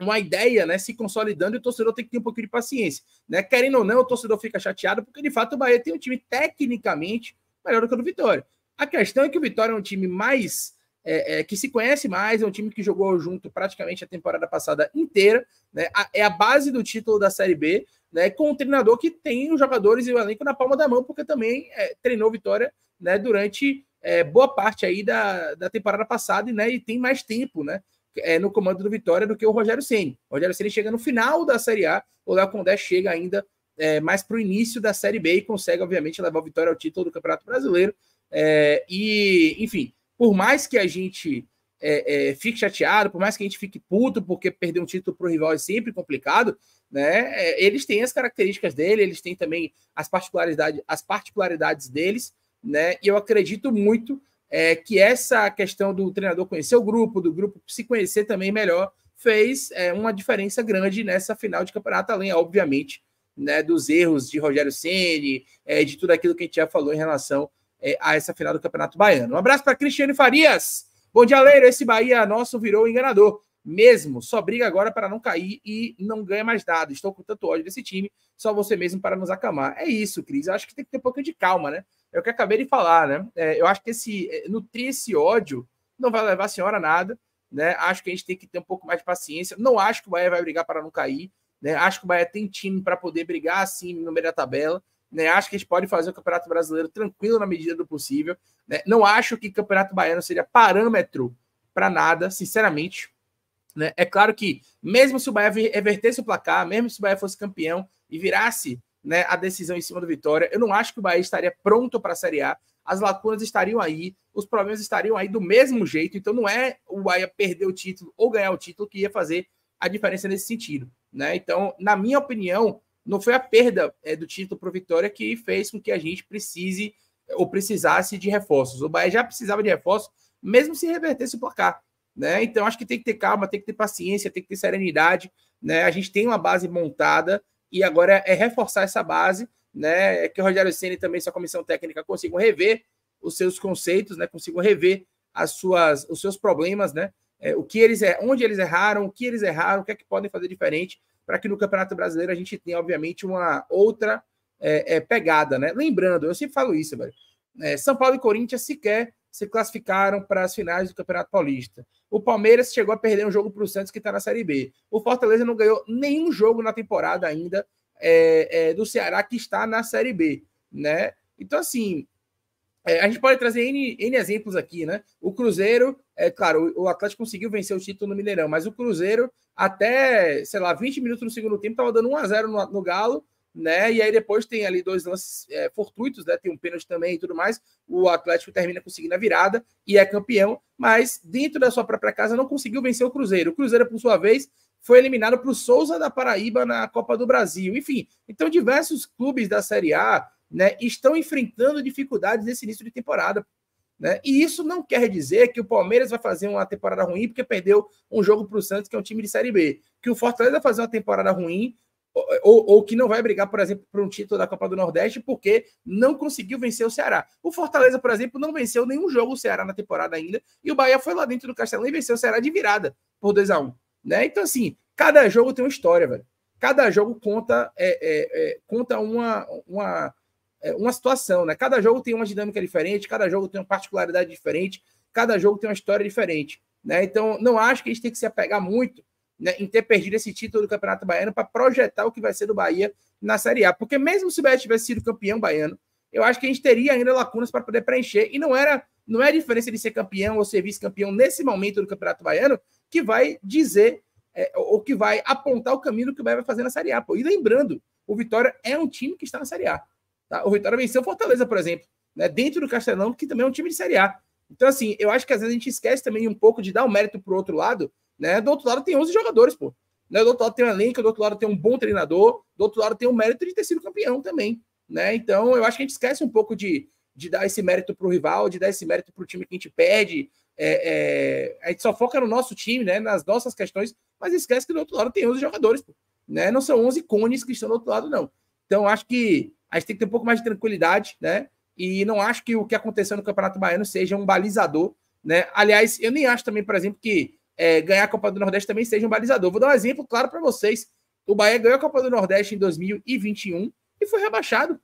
uma ideia, né, se consolidando e o torcedor tem que ter um pouquinho de paciência, né? Querendo ou não, o torcedor fica chateado porque de fato o Bahia tem um time tecnicamente melhor do que o do Vitória. A questão é que o Vitória é um time mais é, é, que se conhece mais, é um time que jogou junto praticamente a temporada passada inteira, né? A, é a base do título da Série B, né? Com um treinador que tem os jogadores e o elenco na palma da mão, porque também é, treinou Vitória, né? Durante é, boa parte aí da, da temporada passada, né? E tem mais tempo, né? é, no comando do Vitória do que o Rogério Ceni. O Rogério Ceni chega no final da Série A, o Léo Condé chega ainda é, mais para o início da Série B e consegue, obviamente, levar o Vitória ao título do Campeonato Brasileiro. É, e, enfim, por mais que a gente é, é fique chateado, por mais que a gente fique puto, porque perder um título para o rival é sempre complicado, né? É, eles têm as características dele, eles têm também as particularidades, as particularidades deles, né? E eu acredito muito é, que essa questão do treinador conhecer o grupo, do grupo se conhecer também melhor, fez é, uma diferença grande nessa final de campeonato, além, obviamente, né, dos erros de Rogério Ceni, é, de tudo aquilo que a gente já falou em relação é, a essa final do Campeonato Baiano. Um abraço para Cristiano Farias. Bom dia, Leiro. Esse Bahia nosso virou enganador mesmo. Só briga agora para não cair e não ganha mais nada. Estou com tanto ódio desse time, só você mesmo para nos acamar. É isso, Cris. Eu acho que tem que ter um pouco de calma, né? É o que acabei de falar, né? É, eu acho que esse é, nutrir esse ódio não vai levar a senhora a nada, né? Acho que a gente tem que ter um pouco mais de paciência. Não acho que o Bahia vai brigar para não cair, né? Acho que o Bahia tem time para poder brigar assim no meio da tabela. Né, acho que a gente pode fazer o Campeonato Brasileiro tranquilo na medida do possível. Né? Não acho que o Campeonato Baiano seria parâmetro para nada, sinceramente. Né? É claro que, mesmo se o Bahia revertesse o placar, mesmo se o Bahia fosse campeão e virasse né, a decisão em cima do Vitória, eu não acho que o Bahia estaria pronto para a Série A. As lacunas estariam aí, os problemas estariam aí do mesmo jeito. Então, não é o Bahia perder o título ou ganhar o título que ia fazer a diferença nesse sentido. Né? Então, na minha opinião, não foi a perda é, do título para o Vitória que fez com que a gente precise ou precisasse de reforços. O Bahia já precisava de reforços, mesmo se revertesse o placar né? Então acho que tem que ter calma, tem que ter paciência, tem que ter serenidade, né? A gente tem uma base montada e agora é reforçar essa base, né? É que o Rogério Ceni também sua comissão técnica consigam rever os seus conceitos, né? Consigam rever as suas os seus problemas, né? É, o que eles é, onde eles erraram, o que eles erraram, o que é que podem fazer diferente para que no Campeonato Brasileiro a gente tenha obviamente uma outra é, é, pegada, né? Lembrando, eu sempre falo isso, velho. É, São Paulo e Corinthians sequer se classificaram para as finais do Campeonato Paulista. O Palmeiras chegou a perder um jogo para o Santos, que está na Série B. O Fortaleza não ganhou nenhum jogo na temporada ainda é, é, do Ceará, que está na Série B. Né? Então, assim, é, a gente pode trazer N, N, exemplos aqui, né? O Cruzeiro, é claro, o, Atlético conseguiu vencer o título no Mineirão, mas o Cruzeiro, até, sei lá, 20 minutos no segundo tempo, estava dando 1x0 no, no Galo né? E aí depois tem ali dois lances é, fortuitos, né? Tem um pênalti também e tudo mais. O Atlético termina conseguindo a virada e é campeão, mas dentro da sua própria casa não conseguiu vencer o Cruzeiro. O Cruzeiro, por sua vez, foi eliminado para o Souza da Paraíba na Copa do Brasil. Enfim, então diversos clubes da Série A né, estão enfrentando dificuldades nesse início de temporada. Né? E isso não quer dizer que o Palmeiras vai fazer uma temporada ruim porque perdeu um jogo para o Santos, que é um time de Série B. Que o Fortaleza vai fazer uma temporada ruim ou, ou, que não vai brigar, por exemplo, por um título da Copa do Nordeste, porque não conseguiu vencer o Ceará. O Fortaleza, por exemplo, não venceu nenhum jogo o Ceará na temporada ainda, e o Bahia foi lá dentro do Castelão e venceu o Ceará de virada por 2 a 1 um, né? Então, assim, cada jogo tem uma história, velho. Cada jogo conta, é, é, é, conta uma, uma, é, uma situação, né? Cada jogo tem uma dinâmica diferente, cada jogo tem uma particularidade diferente, cada jogo tem uma história diferente, né? Então, não acho que a gente tem que se apegar muito né, em ter perdido esse título do Campeonato Baiano para projetar o que vai ser do Bahia na Série A. Porque mesmo se o Bahia tivesse sido campeão baiano, eu acho que a gente teria ainda lacunas para poder preencher. E não era não é a diferença de ser campeão ou ser vice-campeão nesse momento do Campeonato Baiano que vai dizer é, ou que vai apontar o caminho que o Bahia vai fazer na Série A. Pô. E lembrando, o Vitória é um time que está na Série A. Tá? O Vitória venceu Fortaleza, por exemplo, né, dentro do Castelão, que também é um time de Série A. Então, assim, eu acho que às vezes a gente esquece também um pouco de dar o um mérito para o outro lado né? Do outro lado tem 11 jogadores, pô. Né? Do outro lado tem um elenco, do outro lado tem um bom treinador, do outro lado tem o mérito de ter sido campeão também. Né? Então, eu acho que a gente esquece um pouco de, de dar esse mérito para o rival, de dar esse mérito para o time que a gente perde. É, é, a gente só foca no nosso time, né, nas nossas questões, mas esquece que do outro lado tem 11 jogadores, pô, né? Não são 11 cones que estão do outro lado, não. Então, acho que a gente tem que ter um pouco mais de tranquilidade, né? E não acho que o que aconteceu no Campeonato Baiano seja um balizador, né? Aliás, eu nem acho também, por exemplo, que é, ganhar a Copa do Nordeste também seja um balizador. Vou dar um exemplo claro para vocês. O Bahia ganhou a Copa do Nordeste em 2021 e foi rebaixado.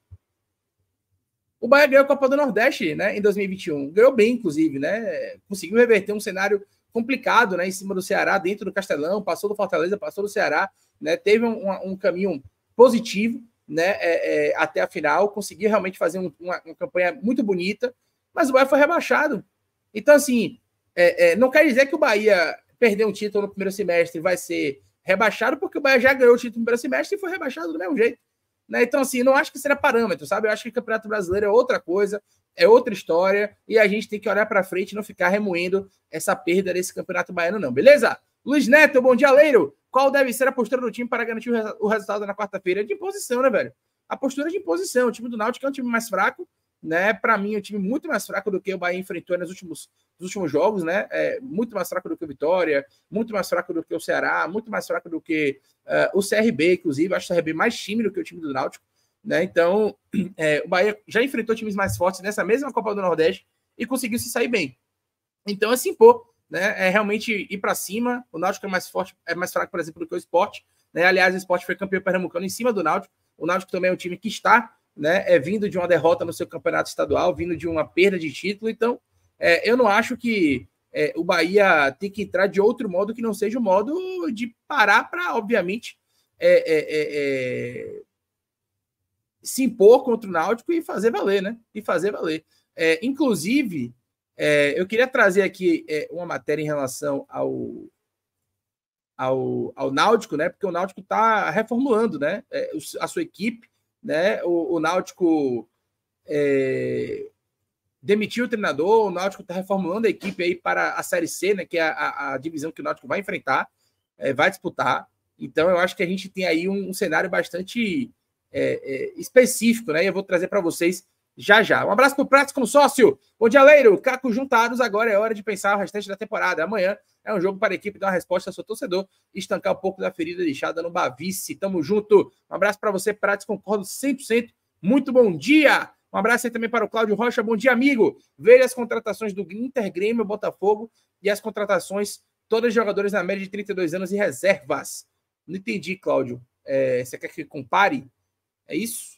O Bahia ganhou a Copa do Nordeste né, em 2021. Ganhou bem, inclusive, né? Conseguiu reverter um cenário complicado né, em cima do Ceará, dentro do Castelão, passou do Fortaleza, passou do Ceará, né? Teve um, um caminho positivo né, é, é, até a final, conseguiu realmente fazer um, uma, uma, campanha muito bonita, mas o Bahia foi rebaixado. Então, assim, é, é, não quer dizer que o Bahia perdeu um título no primeiro semestre vai ser rebaixado, porque o Bahia já ganhou o título no primeiro semestre e foi rebaixado do mesmo jeito. Né? Então, assim, não acho que seja parâmetro, sabe? Eu acho que o Campeonato Brasileiro é outra coisa, é outra história, e a gente tem que olhar para frente e não ficar remoendo essa perda desse Campeonato Baiano, não, beleza? Luiz Neto, bom dia, Leiro. Qual deve ser a postura do time para garantir o resultado na quarta-feira? É de imposição, né, velho? A postura é de imposição. O time do Náutico é um time mais fraco, né? Para mim, é um time muito mais fraco do que o Bahia enfrentou nos últimos, nos últimos jogos, né? É muito mais fraco do que o Vitória, muito mais fraco do que o Ceará, muito mais fraco do que uh, o CRB, inclusive. Acho o CRB mais time do que o time do Náutico, né? Então, é, *clears throat* o Bahia já enfrentou times mais fortes nessa mesma Copa do Nordeste e conseguiu se sair bem. Então, assim pô, né? É realmente ir para cima. O Náutico é mais forte, é mais fraco, por exemplo, do que o Esporte. Né? Aliás, o Esporte foi campeão pernambucano em cima do Náutico. O Náutico também é um time que está né? É vindo de uma derrota no seu campeonato estadual, vindo de uma perda de título. Então, é, eu não acho que é, o Bahia tem que entrar de outro modo que não seja o modo de parar para, obviamente, é, é, é, é, se impor contra o Náutico e fazer valer, né? E fazer valer. inclusive, eu queria trazer aqui uma matéria em relação ao, ao, ao Náutico, né? Porque o Náutico está reformulando, né? a sua equipe né? O, o Náutico é, demitiu o treinador, o Náutico está reformulando a equipe aí para a Série C, né? Que é a, a divisão que o Náutico vai enfrentar, é, vai disputar. Então, eu acho que a gente tem aí um, um cenário bastante é, é específico, né? E eu vou trazer para vocês já já. Um abraço pro Pratos como sócio. Bom dia, Leiro. Caco juntados, agora é hora de pensar o restante da temporada. Amanhã é um jogo para a equipe dar uma resposta ao seu torcedor e estancar um pouco da ferida deixada no Bavice. Tamo junto. Um abraço para você, Pratos. Concordo 100%. Muito bom dia. Um abraço aí também para o Cláudio Rocha. Bom dia, amigo. Veja as contratações do Inter, Grêmio, Botafogo e as contratações, todas jogadores na média de 32 anos e reservas. Não entendi, Cláudio. É, você quer que compare? É isso?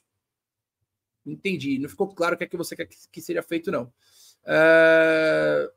Entendi. Não ficou claro o que é que você quer que seja feito, não. Uh...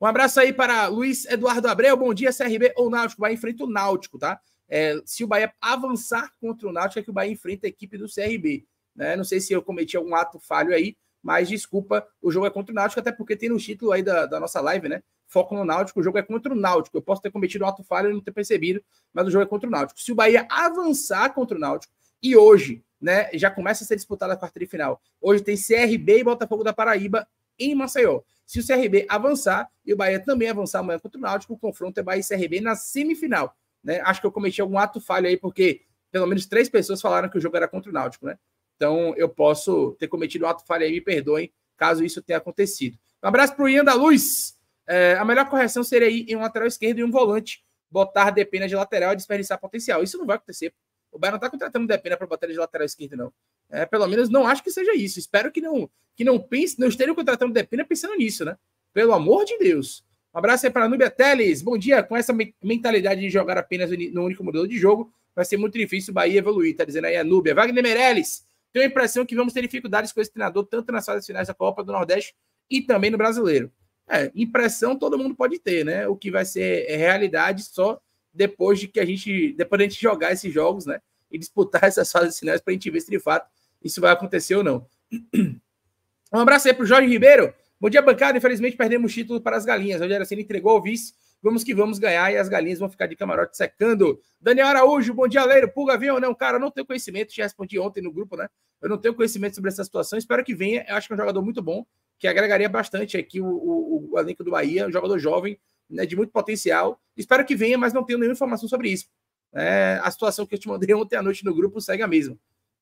Um abraço aí para Luiz Eduardo Abreu. Bom dia, CRB ou Náutico. vai Bahia enfrenta o Náutico, tá? É, se o Bahia avançar contra o Náutico, é que o Bahia enfrenta a equipe do CRB. Né? Não sei se eu cometi algum ato falho aí, mas desculpa, o jogo é contra o Náutico, até porque tem no título aí da, da nossa live, né? Foco no Náutico, o jogo é contra o Náutico. Eu posso ter cometido um ato falho e não ter percebido, mas o jogo é contra o Náutico. Se o Bahia avançar contra o Náutico, e hoje né, já começa a ser disputada a quarta de final. Hoje tem CRB e Botafogo da Paraíba em Maceió. Se o CRB avançar e o Bahia também avançar amanhã contra o Náutico, o confronto é Bahia e CRB na semifinal. Né? Acho que eu cometi algum ato falho aí, porque pelo menos três pessoas falaram que o jogo era contra o Náutico, né? Então eu posso ter cometido um ato falho aí, me perdoem, caso isso tenha acontecido. Um abraço para o Ian da Luz. É, a melhor correção seria ir em um lateral esquerdo e um volante, botar pena de lateral e desperdiçar potencial. Isso não vai acontecer. O Bahia não está contratando o Depena né, para bater de lateral esquerdo, não. É, pelo menos não acho que seja isso. Espero que não que não pense, não esteja contratando o Depena né, pensando nisso, né? Pelo amor de Deus. Um abraço aí para a Núbia Teles. Bom dia. Com essa mentalidade de jogar apenas no único modelo de jogo, vai ser muito difícil o Bahia evoluir, tá dizendo aí a Núbia. Wagner Meirelles. Tenho a impressão que vamos ter dificuldades com esse treinador, tanto nas fases finais da Copa do Nordeste e também no Brasileiro. É, impressão todo mundo pode ter, né? O que vai ser é realidade só depois de que a gente, depois de a gente jogar esses jogos, né? E disputar *laughs* essas fases finais para a gente ver se de fato isso vai acontecer ou não. Um abraço aí para o Jorge Ribeiro. Bom dia, bancada. Infelizmente perdemos o título para as galinhas. Rogério Senna entregou ao vice. Vamos que vamos ganhar e as galinhas vão ficar de camarote secando. Daniel Araújo, bom dia, Leiro. Pulga vem ou não? Cara, eu não tenho conhecimento. Já respondi ontem no grupo, né? Eu não tenho conhecimento sobre essa situação. Espero que venha. Eu acho que é um jogador muito bom, que agregaria bastante aqui o, o, o elenco do Bahia. Um jogador jovem, né, de muito potencial. Espero que venha, mas não tenho nenhuma informação sobre isso. É, a situação que eu te mandei *laughs* ontem à noite no grupo segue a mesma.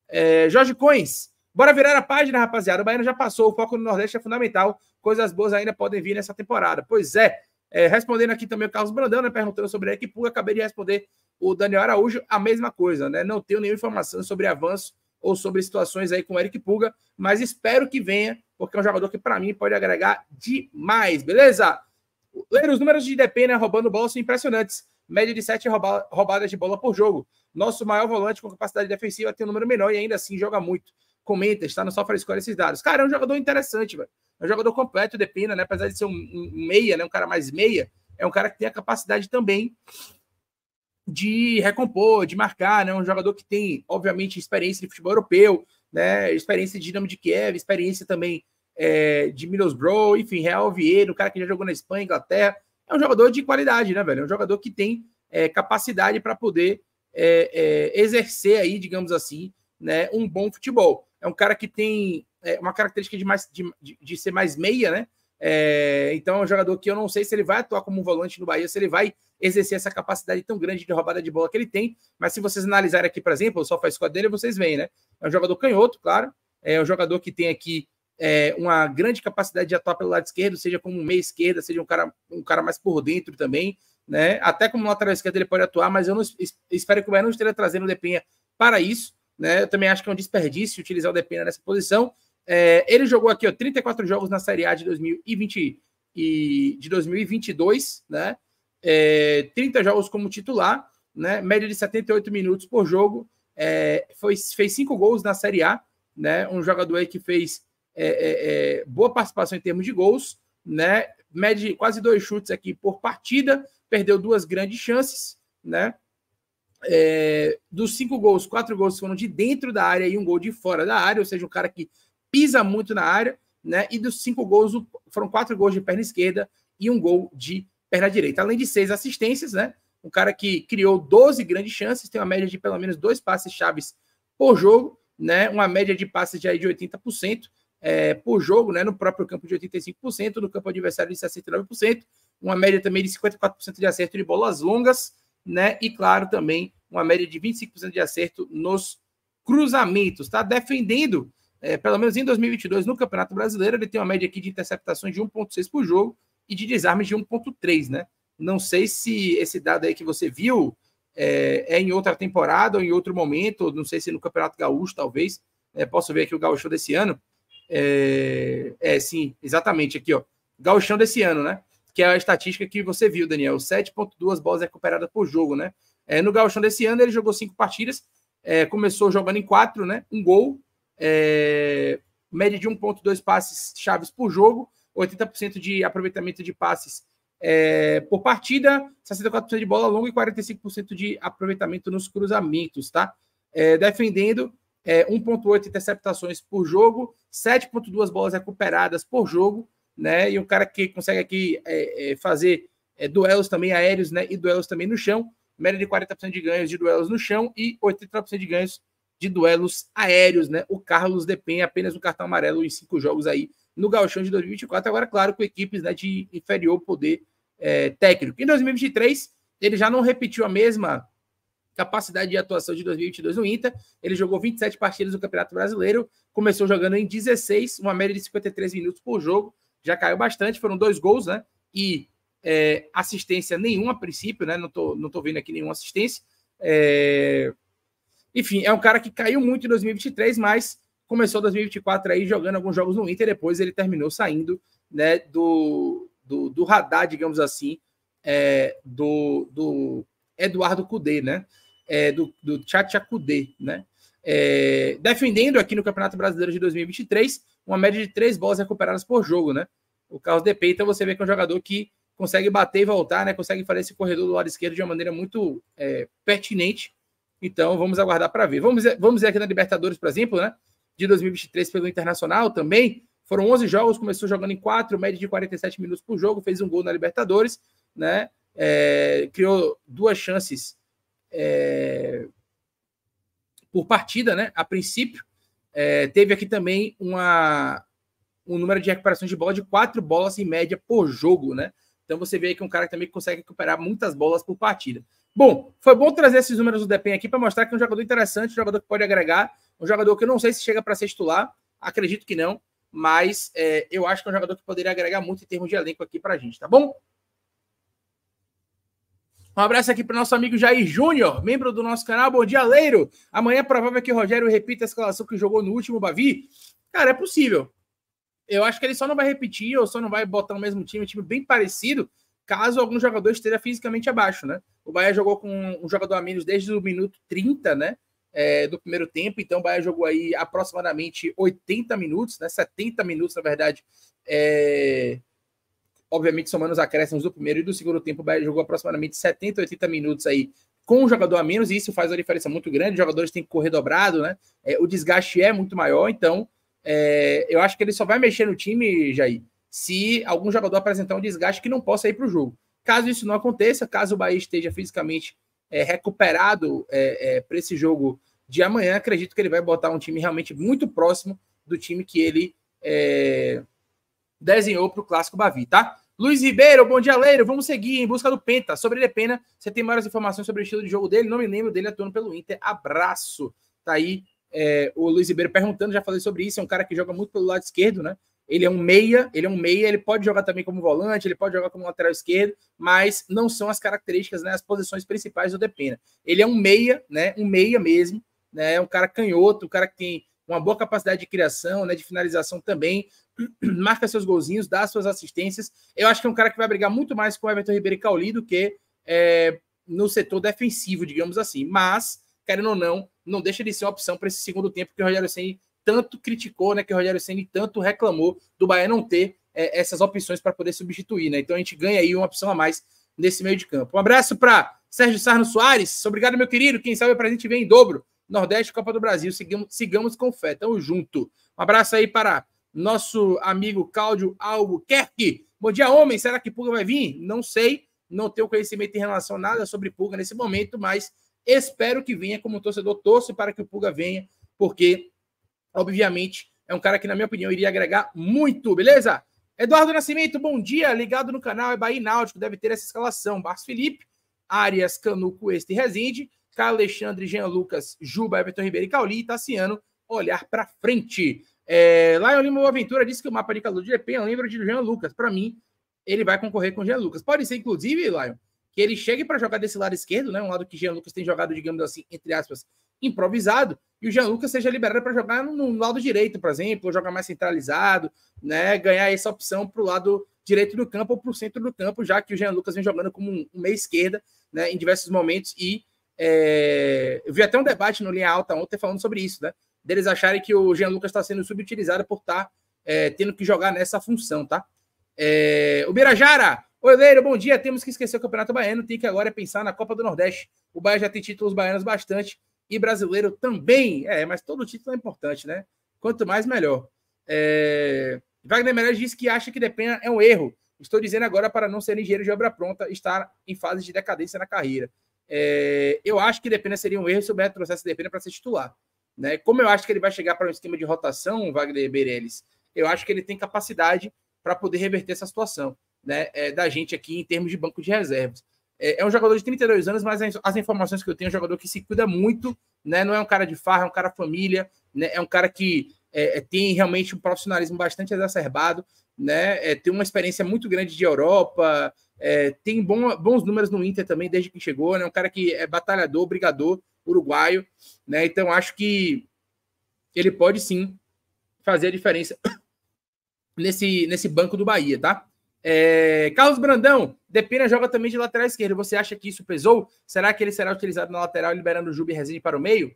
É, Jorge Coins, bora virar a página, rapaziada. O Baiano já passou, o foco no Nordeste é fundamental. Coisas boas ainda podem vir nessa temporada. Pois é. é respondendo aqui também o Carlos Brandão, né, perguntando sobre a Puga, acabei de responder o Daniel Araújo, a mesma coisa, né? Não tenho nenhuma informação sobre avanço ou sobre situações aí com o Eric Puga, mas espero que venha, porque é um jogador que para mim pode agregar demais, beleza? Ler os números de Depena né, roubando bola são impressionantes. Média de 7 roubadas de bola por jogo. Nosso maior volante com capacidade defensiva tem um número menor e ainda assim joga muito. Comenta, está no SofaScore esses dados. Cara, é um jogador interessante, velho. É um jogador completo, Depena, né? Apesar de ser um, um meia, né? Um cara mais meia, é um cara que tem a capacidade também de recompor, de marcar, né? Um jogador que tem, obviamente, experiência de futebol europeu, né? Experiência de Dinamo de Kiev, experiência também é, de Middlesbrough, enfim, Real Vieira, um cara que já jogou na Espanha, Inglaterra. É um jogador de qualidade, né, velho? É um jogador que tem é, capacidade para poder é, é, exercer aí, digamos assim, né, um bom futebol. É um cara que tem é, uma característica de, mais, de, de ser mais meia, né? É, então é um jogador que eu não sei se ele vai atuar como um volante no Bahia, se ele vai exercer essa capacidade tão grande de roubada de bola que ele tem. Mas se vocês analisarem aqui, por exemplo, só faz squad dele, vocês veem, né? É um jogador canhoto, claro. É um jogador que tem aqui é, uma grande capacidade de atuar pelo lado esquerdo, seja como meia esquerda, seja um cara, um cara mais por dentro também, né? Até como lateral esquerdo ele pode atuar, mas eu não, espero que o Bahia não esteja trazendo o Depinha para isso, né? Eu também acho que é um desperdício utilizar o Depenha nessa posição. É, ele jogou aqui ó, 34 jogos na Série A de, 2020, e, de 2022, né? É, 30 jogos como titular, né? Média de 78 minutos por jogo. É, foi, fez cinco gols na Série A, né? Um jogador aí que fez é, é, é, boa participação em termos de gols, né? Mede quase dois chutes aqui por partida, perdeu duas grandes chances, né? É, dos cinco gols, quatro gols foram de dentro da área e um gol de fora da área, ou seja, um cara que pisa muito na área, né? E dos cinco gols, foram quatro gols de perna esquerda e um gol de perna direita. Além de seis assistências, né? Um cara que criou 12 grandes chances, tem uma média de pelo menos dois passes chaves por jogo, né? Uma média de passes aí de 80% é, por jogo, né, no próprio campo de 85%, no campo adversário de 69%, uma média também de 54% de acerto de bolas longas, né, e claro também uma média de 25% de acerto nos cruzamentos. Está defendendo, é, pelo menos em 2022, no Campeonato Brasileiro, ele tem uma média aqui de interceptações de 1,6 por jogo e de desarmes de 1,3, né? Não sei se esse dado aí que você viu é, é, em outra temporada ou em outro momento, não sei se é no Campeonato Gaúcho, talvez. É, posso ver aqui o Gaúcho desse ano, é, é sim, exatamente aqui, ó. Gauchão desse ano, né? Que é a estatística que você viu, Daniel. 7,2 bolas recuperadas por jogo, né? É, no Gauchão desse ano, ele jogou cinco partidas, é, começou jogando em quatro, né? Um gol, é, média de 1,2 passes chaves por jogo, 80% de aproveitamento de passes é, por partida, 64% de bola longa e 45% de aproveitamento nos cruzamentos, tá? É, defendendo é, 1.8 interceptações por jogo, 7.2 bolas recuperadas por jogo, né? E um cara que consegue aqui é, é, fazer é, duelos também aéreos, né? E duelos também no chão, média de 40% de ganhos de duelos no chão e 80% de ganhos de duelos aéreos, né? O Carlos depenha apenas um cartão amarelo em cinco jogos aí no Gauchão de 2024. Agora, claro, com equipes né, de inferior poder é, técnico. Em 2023, ele já não repetiu a mesma capacidade de atuação de 2022 no Inter. Ele jogou 27 partidas no Campeonato Brasileiro, começou jogando em 16, uma média de 53 minutos por jogo, já caiu bastante, foram dois gols, né? E é, assistência nenhuma a princípio, né? Não tô, não tô vendo aqui nenhuma assistência. É... Enfim, é um cara que caiu muito em 2023, mas começou 2024 aí jogando alguns jogos no Inter, depois ele terminou saindo né, do, do, do radar, digamos assim, é, do, do Eduardo Cudê, né? é, do, do Tchatchacudê, né? É, defendendo aqui no Campeonato Brasileiro de 2023 uma média de três bolas recuperadas por jogo, né? O Carlos de Peita, então, você vê que é um jogador que consegue bater e voltar, né? Consegue fazer esse corredor do lado esquerdo de uma maneira muito é, pertinente. Então, vamos aguardar para ver. Vamos, vamos ver aqui na Libertadores, por exemplo, né? De 2023 pelo Internacional também. Foram 11 jogos, começou jogando em 4, média de 47 minutos por jogo, fez um gol na Libertadores, né? É, criou duas chances é, por partida, né? A princípio, é, teve aqui também uma, um número de recuperações de bola de quatro bolas em média por jogo, né? Então você vê que é um cara que também consegue recuperar muitas bolas por partida. Bom, foi bom trazer esses números do Depen aqui para mostrar que é um jogador interessante, um jogador que pode agregar, um jogador que eu não sei se chega para ser titular, acredito que não, mas é, eu acho que é um jogador que poderia agregar muito em termos de elenco aqui para a gente, tá bom? Um abraço aqui para o nosso amigo Jair Júnior, membro do nosso canal. Bom dia, Leiro. Amanhã é provável que o Rogério repita a escalação que jogou no último Bavi. Cara, é possível. Eu acho que ele só não vai repetir ou só não vai botar o mesmo time, um time bem parecido, caso algum jogador esteja fisicamente abaixo, né? O Bahia jogou com um jogador a menos desde o minuto 30, né? É, do primeiro tempo, então o Bahia jogou aí aproximadamente 80 minutos, né? 70 minutos, na verdade, é, obviamente somando os acréscimos do primeiro e do segundo tempo, o Bahia jogou aproximadamente 70, 80 minutos aí com um jogador a menos, e isso faz uma diferença muito grande, os jogadores têm que correr dobrado, né? É, o desgaste é muito maior, então é, eu acho que ele só vai mexer no time, Jair, se algum jogador apresentar um desgaste que não possa ir para o jogo. Caso isso não aconteça, caso o Bahia esteja fisicamente é, recuperado é, é, para esse jogo de amanhã, acredito que ele vai botar um time realmente muito próximo do time que ele é, desenhou para o Clássico Bavi, tá? Luiz Ribeiro, bom dia, Leiro. Vamos seguir em busca do Penta. Sobre ele é Pena, você tem maiores informações sobre o estilo de jogo dele? Não me lembro dele atuando pelo Inter. Abraço. Tá aí é, o Luiz Ribeiro perguntando, já falei sobre isso. É um cara que joga muito pelo lado esquerdo, né? Ele é um meia, ele é um meia, ele pode jogar também como volante, ele pode jogar como lateral esquerdo, mas não são as características, né, as posições principais do Depena. Ele é um meia, né, um meia mesmo, né, é um cara canhoto, um cara que tem uma boa capacidade de criação, né, de finalização também, *clears throat* marca seus golzinhos, dá suas assistências. Eu acho que é um cara que vai brigar muito mais com o Everton Ribeiro e Cauli do que é, no setor defensivo, digamos assim. Mas, querendo ou não, não deixa de ser uma opção para esse segundo tempo que o Rogério Senni tanto criticou, né, que o Rogério Senni tanto reclamou do Bahia não ter é, essas opções para poder substituir. Né? Então a gente ganha aí uma opção a mais nesse meio de campo. Um abraço para Sérgio Sarno Soares. Obrigado, meu querido. Quem sabe a gente vem em dobro Nordeste, Copa do Brasil. Sigamos, sigamos com fé. Tamo junto. Um abraço aí para nosso amigo Cláudio Albuquerque. Bom dia, homem. Será que Pulga vai vir? Não sei. Não tenho conhecimento em relação a nada sobre Pulga nesse momento, mas espero que venha como torcedor. Torço para que o Pulga venha, porque, obviamente, é um cara que, na minha opinião, iria agregar muito, beleza? Eduardo Nascimento, bom dia. Ligado no canal é Bahia Náutico. Deve ter essa escalação. Barros Felipe, Arias, Canuco, Este e Rezende. Alexandre, Jean Lucas, Juba, Everton Ribeiro e Cauli e Tassiano olhar para frente. É, Lion Lima Aventura disse que o mapa de calor de Lepenha lembra de Jean Lucas. Para mim, ele vai concorrer com o Jean Lucas. Pode ser, inclusive, Lion, que ele chegue para jogar desse lado esquerdo, né? Um lado que Jean Lucas tem jogado, digamos assim, entre aspas, improvisado, e o Jean Lucas seja liberado para jogar no, lado direito, por exemplo, ou jogar mais centralizado, né? Ganhar essa opção para o lado direito do campo ou para o centro do campo, já que o Jean Lucas vem jogando como um meia esquerda, né? Em diversos momentos e é... Eu vi até um debate no Linha Alta ontem falando sobre isso, né? Deles acharem que o Jean Lucas está sendo subutilizado por estar tá, é, tendo que jogar nessa função, tá? É... O Birajara, oi Leiro, bom dia. Temos que esquecer o Campeonato Baiano, tem que agora pensar na Copa do Nordeste. O Bahia já tem títulos baianos bastante e brasileiro também. É, mas todo título é importante, né? Quanto mais, melhor. É... Wagner Meirelles disse que acha que Depena é um erro. Estou dizendo agora para não ser engenheiro de obra pronta, estar em fase de decadência na carreira. É, eu acho que Depena seria um erro se o Beto trouxesse Depena para ser titular. Né? Como eu acho que ele vai chegar para um esquema de rotação, Wagner Beirelles, eu acho que ele tem capacidade para poder reverter essa situação né, é, da gente aqui em termos de banco de reservas. É, é um jogador de 32 anos, mas as, as informações que eu tenho é um jogador que se cuida muito, né, não é um cara de farra, é um cara família, né, é um cara que é, é tem realmente um profissionalismo bastante exacerbado né? É, tem uma experiência muito grande de Europa, é, tem bom, bons números no Inter também desde que chegou, né? Um cara que é batalhador, brigador, uruguaio, né? Então acho que ele pode sim fazer a diferença *coughs* nesse, nesse banco do Bahia, tá? É, Carlos Brandão, Depena joga também de lateral esquerdo. Você acha que isso pesou? Será que ele será utilizado na lateral, liberando o Jubi Resende para o meio?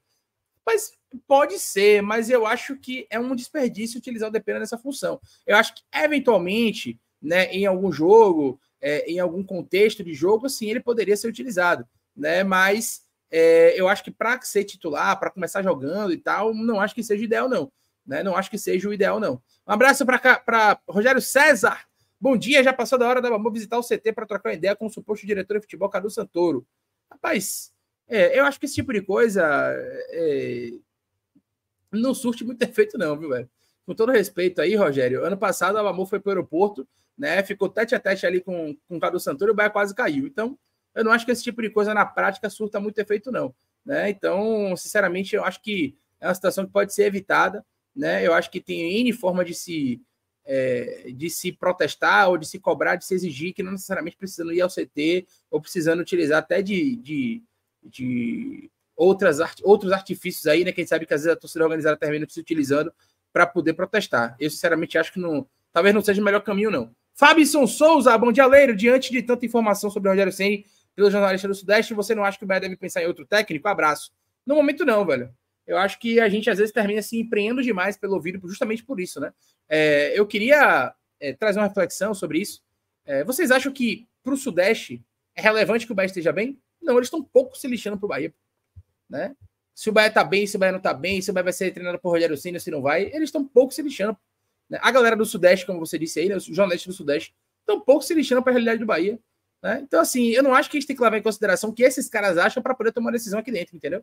Mas pode ser, mas eu acho que é um desperdício utilizar o Depena nessa função. Eu acho que, eventualmente, né, em algum jogo, é, em algum contexto de jogo, sim, ele poderia ser utilizado. Né? Mas é, eu acho que para ser titular, para começar jogando e tal, não acho que seja ideal, não. Né? Não acho que seja o ideal, não. Um abraço para Rogério César. Bom dia, já passou da hora da Mamu visitar o CT para trocar uma ideia com o suposto diretor de futebol Cadu Santoro. Rapaz, é, eu acho que esse tipo de coisa é, não surte muito *laughs* efeito, não, viu, velho? Com todo respeito aí, Rogério, ano passado a amor foi para o aeroporto, né? Ficou tete a tete ali com, com o Cadu Santoro e o Bahia quase caiu. Então, eu não acho que esse tipo de coisa na prática surta muito efeito, não. Né? Então, sinceramente, eu acho que é uma situação que pode ser evitada. Né? Eu acho que tem N forma de se, é, de se protestar ou de se cobrar, de se exigir, que não necessariamente precisando ir ao CT ou precisando utilizar até de, de de outras art, outros artifícios aí, né? quem sabe que às vezes a torcida organizada termina se utilizando para poder protestar. Eu sinceramente acho que não, talvez não seja o melhor caminho, não. Fabson Souza, bom dia, Leiro. Diante de tanta informação sobre o Rogério Senni pelo jornalista do Sudeste, você não acha que o Bahia deve pensar em outro técnico? Abraço. No momento, não, velho. Eu acho que a gente às vezes termina se empreendendo demais pelo ouvido, justamente por isso, né? É, eu queria é, trazer uma reflexão sobre isso. É, vocês acham que para o Sudeste é relevante que o Bahia esteja bem? Não, eles estão um pouco se lixando para o Bahia. Né? Se o Bahia tá bem, se o Bahia não tá bem, se o Bahia vai ser treinado por Rogério Ceni, se não vai, eles estão um pouco se lixando. Né? A galera do Sudeste, como você disse aí, né? os jornalistas do Sudeste, estão um pouco se lixando para a realidade do Bahia. Né? Então, assim, eu não acho que a gente tem que levar em consideração o que esses caras acham para poder tomar uma decisão aqui dentro, entendeu?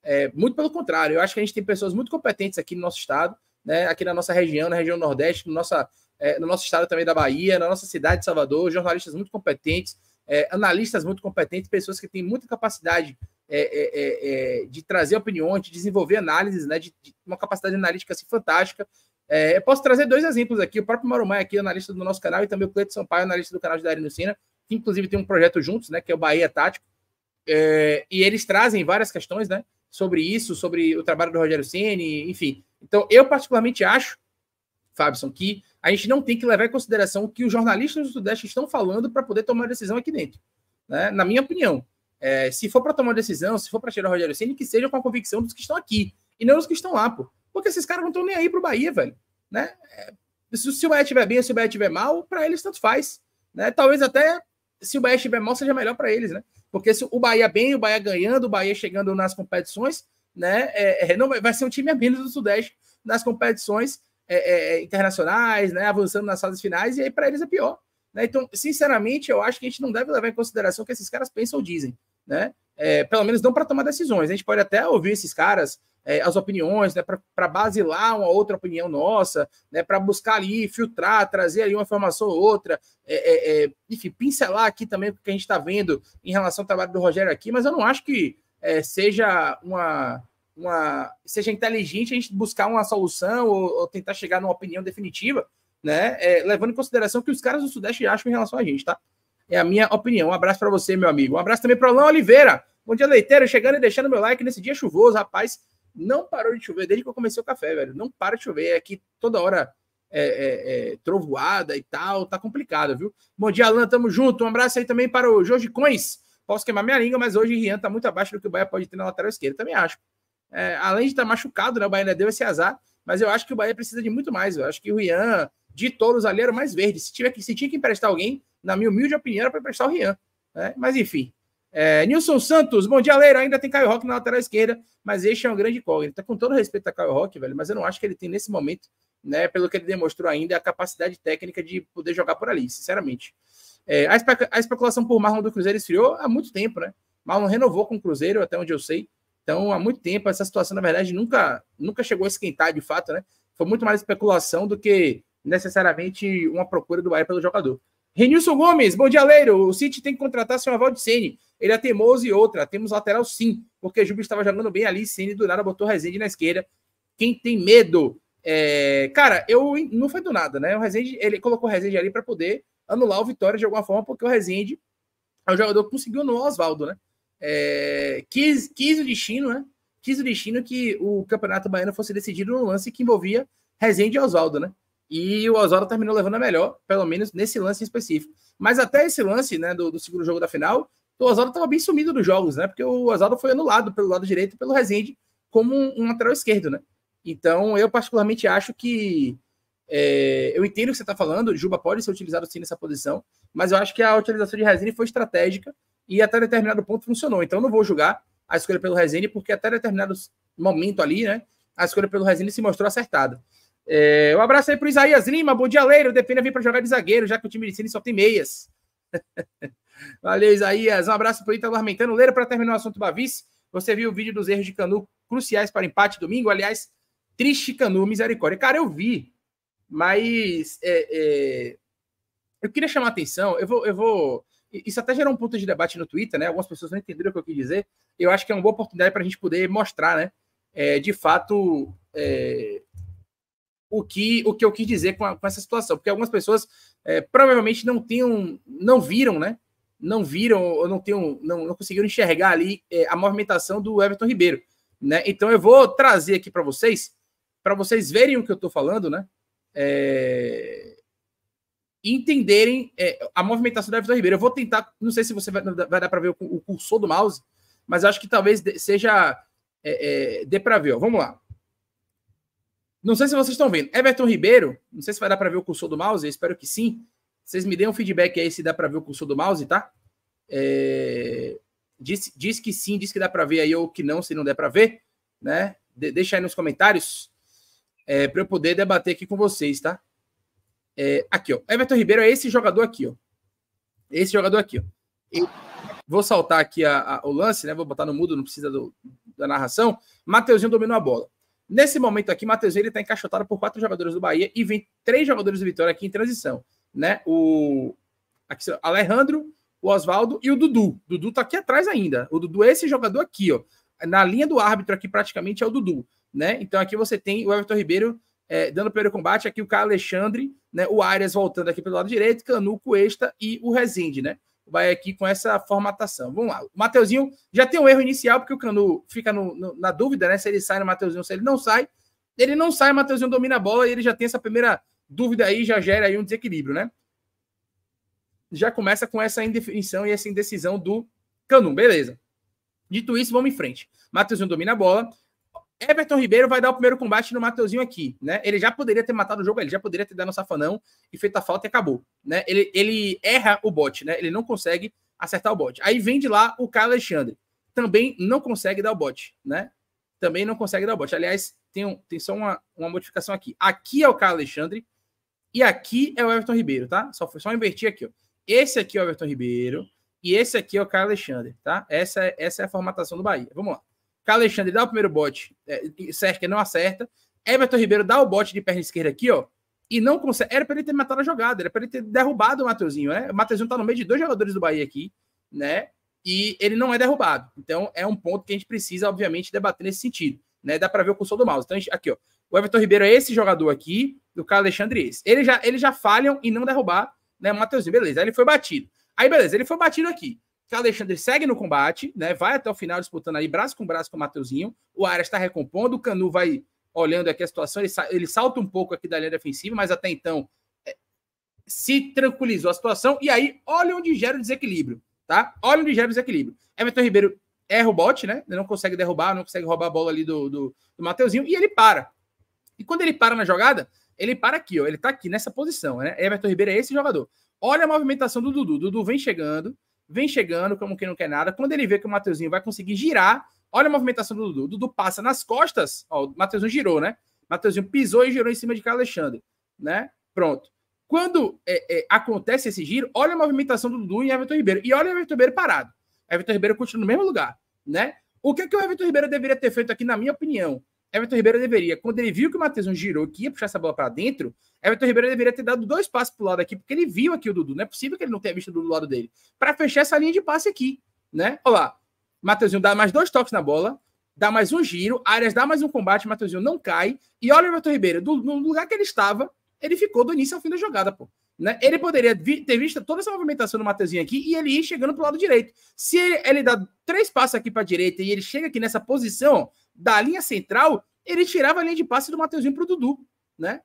É, muito pelo contrário, eu acho que a gente tem pessoas muito competentes aqui no nosso estado, né? aqui na nossa região, na região Nordeste, no, nossa, é, no nosso estado também da Bahia, na nossa cidade de Salvador, jornalistas muito competentes, é, analistas muito competentes, pessoas que têm muita capacidade é é, é, é, de trazer opiniões, de desenvolver análises, né, de, de uma capacidade analítica assim, fantástica. É, eu posso trazer dois exemplos aqui. O próprio Marumã aqui, analista do nosso canal, e também o Cleiton Sampaio, analista do canal de Darino Sina, que inclusive tem um projeto juntos, né, que é o Bahia Tático. e eles trazem várias questões né, sobre isso, sobre o trabalho do Rogério Ceni, enfim. Então, eu particularmente acho, Fabson, que a gente não tem que levar em consideração o que os jornalistas do Sudeste estão falando para poder tomar decisão aqui dentro. Né? Na minha opinião, é, se for para tomar decisão, se for para tirar o Rogério Ceni, que seja com a convicção dos que estão aqui e não dos que estão lá, pô. Porque esses caras não estão nem aí pro Bahia, velho. Né? É, se, se o Bahia estiver bem ou se o Bahia estiver mal, para eles tanto faz. Né? Talvez até se o Bahia estiver mal seja melhor para eles, né? Porque se o Bahia bem, o Bahia ganhando, o Bahia chegando nas competições, né? É, é não vai ser um time a menos do Sudeste nas competições é, é, é, internacionais, né, avançando nas fases finais, e aí para eles é pior. Né? Então, sinceramente, eu acho que a gente não deve levar em consideração o que esses caras pensam ou dizem. Né? É, pelo menos não para tomar decisões. A gente pode até ouvir esses caras, é, as opiniões, né, para basilar uma outra opinião nossa, né, para buscar ali, filtrar, trazer ali uma informação ou outra, é, enfim, pincelar aqui também o que a gente está vendo em relação ao trabalho do Rogério aqui, mas eu não acho que seja uma uma seja inteligente a gente buscar uma solução ou, ou tentar chegar numa opinião definitiva, né? É, levando em consideração o que os caras do Sudeste acham em relação a gente, tá? É a minha opinião. Um abraço para você, meu amigo. Um abraço também para o Oliveira. Bom dia, leiteiro. Chegando e deixando meu like nesse dia chuvoso, rapaz. Não parou de chover desde que eu comecei o café, velho. Não para de chover. É aqui toda hora é, é, é trovoada e tal. Tá complicado, viu? Bom dia, Alan. Tamo junto. Um abraço aí também para o Jorge Coins. Posso queimar minha língua, mas hoje o Rian tá muito abaixo do que o Bahia pode ter na lateral esquerda. Também acho é, além de estar tá machucado, né? O Bahia deu esse azar, mas eu acho que o Bahia precisa de muito mais. Eu acho que o Rian, de todos ali, era o mais verde. Se, tiver que, se tinha que emprestar alguém, na minha humilde opinião, era para emprestar o Rian. Né? Mas enfim. É, Nilson Santos, bom dia, Leiro. Ainda tem Caio Rock na lateral esquerda, mas este é um grande está Com todo respeito a Caio Rock, velho, mas eu não acho que ele tem nesse momento, né, pelo que ele demonstrou ainda, a capacidade técnica de poder jogar por ali, sinceramente. É, a, especulação por Marlon do Cruzeiro esfriou há muito tempo, né? Marlon renovou com o Cruzeiro, até onde eu sei. Então, há muito tempo, essa situação, na verdade, nunca, nunca chegou a esquentar de fato, né? Foi muito mais especulação do que necessariamente uma procura do Bahia pelo jogador. Renilson Gomes, bom dia, Leiro. O City tem que contratar seu aval de Sene. Ele é teimoso e outra. Temos lateral sim, porque Juba estava jogando bem ali. Sene do nada botou Rezende na esquerda. Quem tem medo? É... Cara, eu não foi do nada, né? O Rezende, ele colocou o Rezende ali para poder anular o Vitória de alguma forma, porque o Rezende é o jogador que conseguiu no Oswaldo, né? é, quis, quis o destino, né? Quis o destino que o Campeonato Baiano fosse decidido num lance que envolvia Rezende e Oswaldo, né? E o Oswaldo terminou levando a melhor, pelo menos nesse lance específico. Mas até esse lance, né, do, do segundo jogo da final, o Oswaldo estava bem sumido dos jogos, né? Porque o Oswaldo foi anulado pelo lado direito pelo Rezende como um, um lateral esquerdo, né? Então, eu particularmente acho que. É, eu entendo o que você está falando, Juba pode ser utilizado sim nessa posição, mas eu acho que a utilização de Rezende foi estratégica e até determinado ponto funcionou. Então não vou julgar a escolha pelo Rezende, porque até determinado momento ali, né, a escolha pelo Rezende se mostrou acertada. É, um abraço aí pro Isaías Lima, bom dia, Leiro. Depena vir para jogar de zagueiro, já que o time de Cine só tem meias. *laughs* Valeu, Isaías. Um abraço pro Ítalo Armentano. Leiro, para terminar o assunto Bavis, você viu o vídeo dos erros de Canu cruciais para empate domingo? Aliás, triste Canu, misericórdia. Cara, eu vi, mas é, é, eu queria chamar a atenção. Eu vou, eu vou isso até gerou um ponto de debate no Twitter, né? Algumas pessoas não entenderam o que eu quis dizer. Eu acho que é uma boa oportunidade para a gente poder mostrar, né? É, de fato, é, o, que, o que eu quis dizer com, a, com essa situação. Porque algumas pessoas é, provavelmente não tinham, não viram, né? Não viram ou não, tinham, não, não conseguiram enxergar ali é, a movimentação do Everton Ribeiro. Né? Então eu vou trazer aqui para vocês, para vocês verem o que eu estou falando, né? É entenderem é, a movimentação da Vitor Ribeiro. Eu vou tentar, não sei se você vai, vai dar para ver o, o, cursor do mouse, mas acho que talvez seja. É, é, dê para ver, ó. vamos lá. Não sei se vocês estão vendo. Everton Ribeiro, não sei se vai dar para ver o cursor do mouse, eu espero que sim. Vocês me deem um feedback aí se dá para ver o cursor do mouse, tá? É... Diz, diz que sim, diz que dá para ver aí ou que não, se não der para ver, né? De, deixa aí nos comentários é, para eu poder debater aqui com vocês, tá? É, aqui, ó. Everton Ribeiro é esse jogador aqui, ó. Esse jogador aqui, ó. Eu vou saltar aqui a, a, o lance, né? Vou botar no mudo, não precisa do, da narração. Mateuzinho dominou a bola. Nesse momento aqui, Mateuzinho ele está encaixotado por quatro jogadores do Bahia e vem três jogadores do Vitória aqui em transição, né? O aqui, Alejandro, o Oswaldo e o Dudu. O Dudu tá aqui atrás ainda. O Dudu é esse jogador aqui, ó. Na linha do árbitro aqui praticamente é o Dudu, né? Então aqui você tem o Everton Ribeiro é, dando primeiro combate aqui o Caio Alexandre, né, o Arias voltando aqui pelo lado direito, Canu, Cuesta e o Rezende, né? Vai aqui com essa formatação. Vamos lá. O Mateuzinho já tem um erro inicial, porque o Canu fica no, no, na dúvida, né? Se ele sai no Mateuzinho se ele não sai. Ele não sai, o Mateuzinho domina a bola e ele já tem essa primeira dúvida aí, já gera aí um desequilíbrio, né? Já começa com essa indefinição e essa indecisão do Canu. Beleza. Dito isso, vamos em frente. Mateuzinho domina a bola. Everton Ribeiro vai dar o primeiro combate no Mateuzinho aqui, né? Ele já poderia ter matado o jogo, ele já poderia ter dado no safanão e feito a falta e acabou, né? Ele, ele erra o bote, né? Ele não consegue acertar o bote. Aí vem de lá o Caio Alexandre, também não consegue dar o bote, né? Também não consegue dar o bote. Aliás, tem, um, tem só uma, uma modificação aqui. Aqui é o Caio Alexandre e aqui é o Everton Ribeiro, tá? Só, só invertir aqui, ó. Esse aqui é o Everton Ribeiro e esse aqui é o Caio Alexandre, tá? Essa, é, essa é a formatação do Bahia. Vamos lá. Alexandre dá o primeiro bote, é, Sérgio não acerta. Everton Ribeiro dá o bote de perna esquerda aqui, ó. E não consegue. Era para ele ter matado a jogada, era para ele ter derrubado o Matheusinho, né? O Matheusinho tá no meio de dois jogadores do Bahia aqui, né? E ele não é derrubado. Então é um ponto que a gente precisa, obviamente, debater nesse sentido. Né? Dá para ver o cursor do mouse. Então, gente, aqui, ó. O Everton Ribeiro é esse jogador aqui, do Carlos Alexandre é esse. Ele já, ele já falham em não derrubar, né? O beleza. Aí ele foi batido. Aí, beleza, ele foi batido aqui. Tá, Alexandre segue no combate, né? Vai até o final disputando aí braço com braço com o Mateuzinho. O Arias está recompondo, o Canu vai olhando aqui a situação, ele, sa ele salta um pouco aqui da linha defensiva, mas até então é, se tranquilizou a situação. E aí, olha onde gera o desequilíbrio, tá? Olha onde gera o desequilíbrio. Everton Ribeiro erra o bote, né? Ele não consegue derrubar, não consegue roubar a bola ali do, do, do Mateuzinho e ele para. E quando ele para na jogada, ele para aqui, ó. Ele tá aqui nessa posição, né? Everton Ribeiro é esse jogador. Olha a movimentação do Dudu. Dudu vem chegando, vem chegando como quem não quer nada. Quando ele vê que o Mateuzinho vai conseguir girar, olha a movimentação do Dudu. Dudu passa nas costas, ó, o Mateuzinho girou, né? Mateuzinho pisou e girou em cima de Caio Alexandre, né? Pronto. Quando é, é, acontece esse giro, olha a movimentação do Dudu e Everton Ribeiro. E olha o Everton Ribeiro parado. Everton Ribeiro continua no mesmo lugar, né? O que, é que o Everton Ribeiro deveria ter feito aqui, na minha opinião? Everton Ribeiro deveria, quando ele viu que o Matheus girou que ia puxar essa bola para dentro, Everton Ribeiro deveria ter dado dois passos pro lado aqui, porque ele viu aqui o Dudu. Não é possível que ele não tenha visto o Dudu do lado dele. Para fechar essa linha de passe aqui, né? Olha lá. Matheusinho dá mais dois toques na bola, dá mais um giro, Arias dá mais um combate, Matheusinho não cai. E olha o Everton Ribeiro, do, no lugar que ele estava, ele ficou do início ao fim da jogada, pô. Né? Ele poderia ter visto toda essa movimentação do Matheusinho aqui e ele ir chegando pro lado direito. Se ele, ele dá três passos aqui para direita e ele chega aqui nessa posição, da linha central, ele tirava a linha de passe do Mateuzinho pro Dudu, né?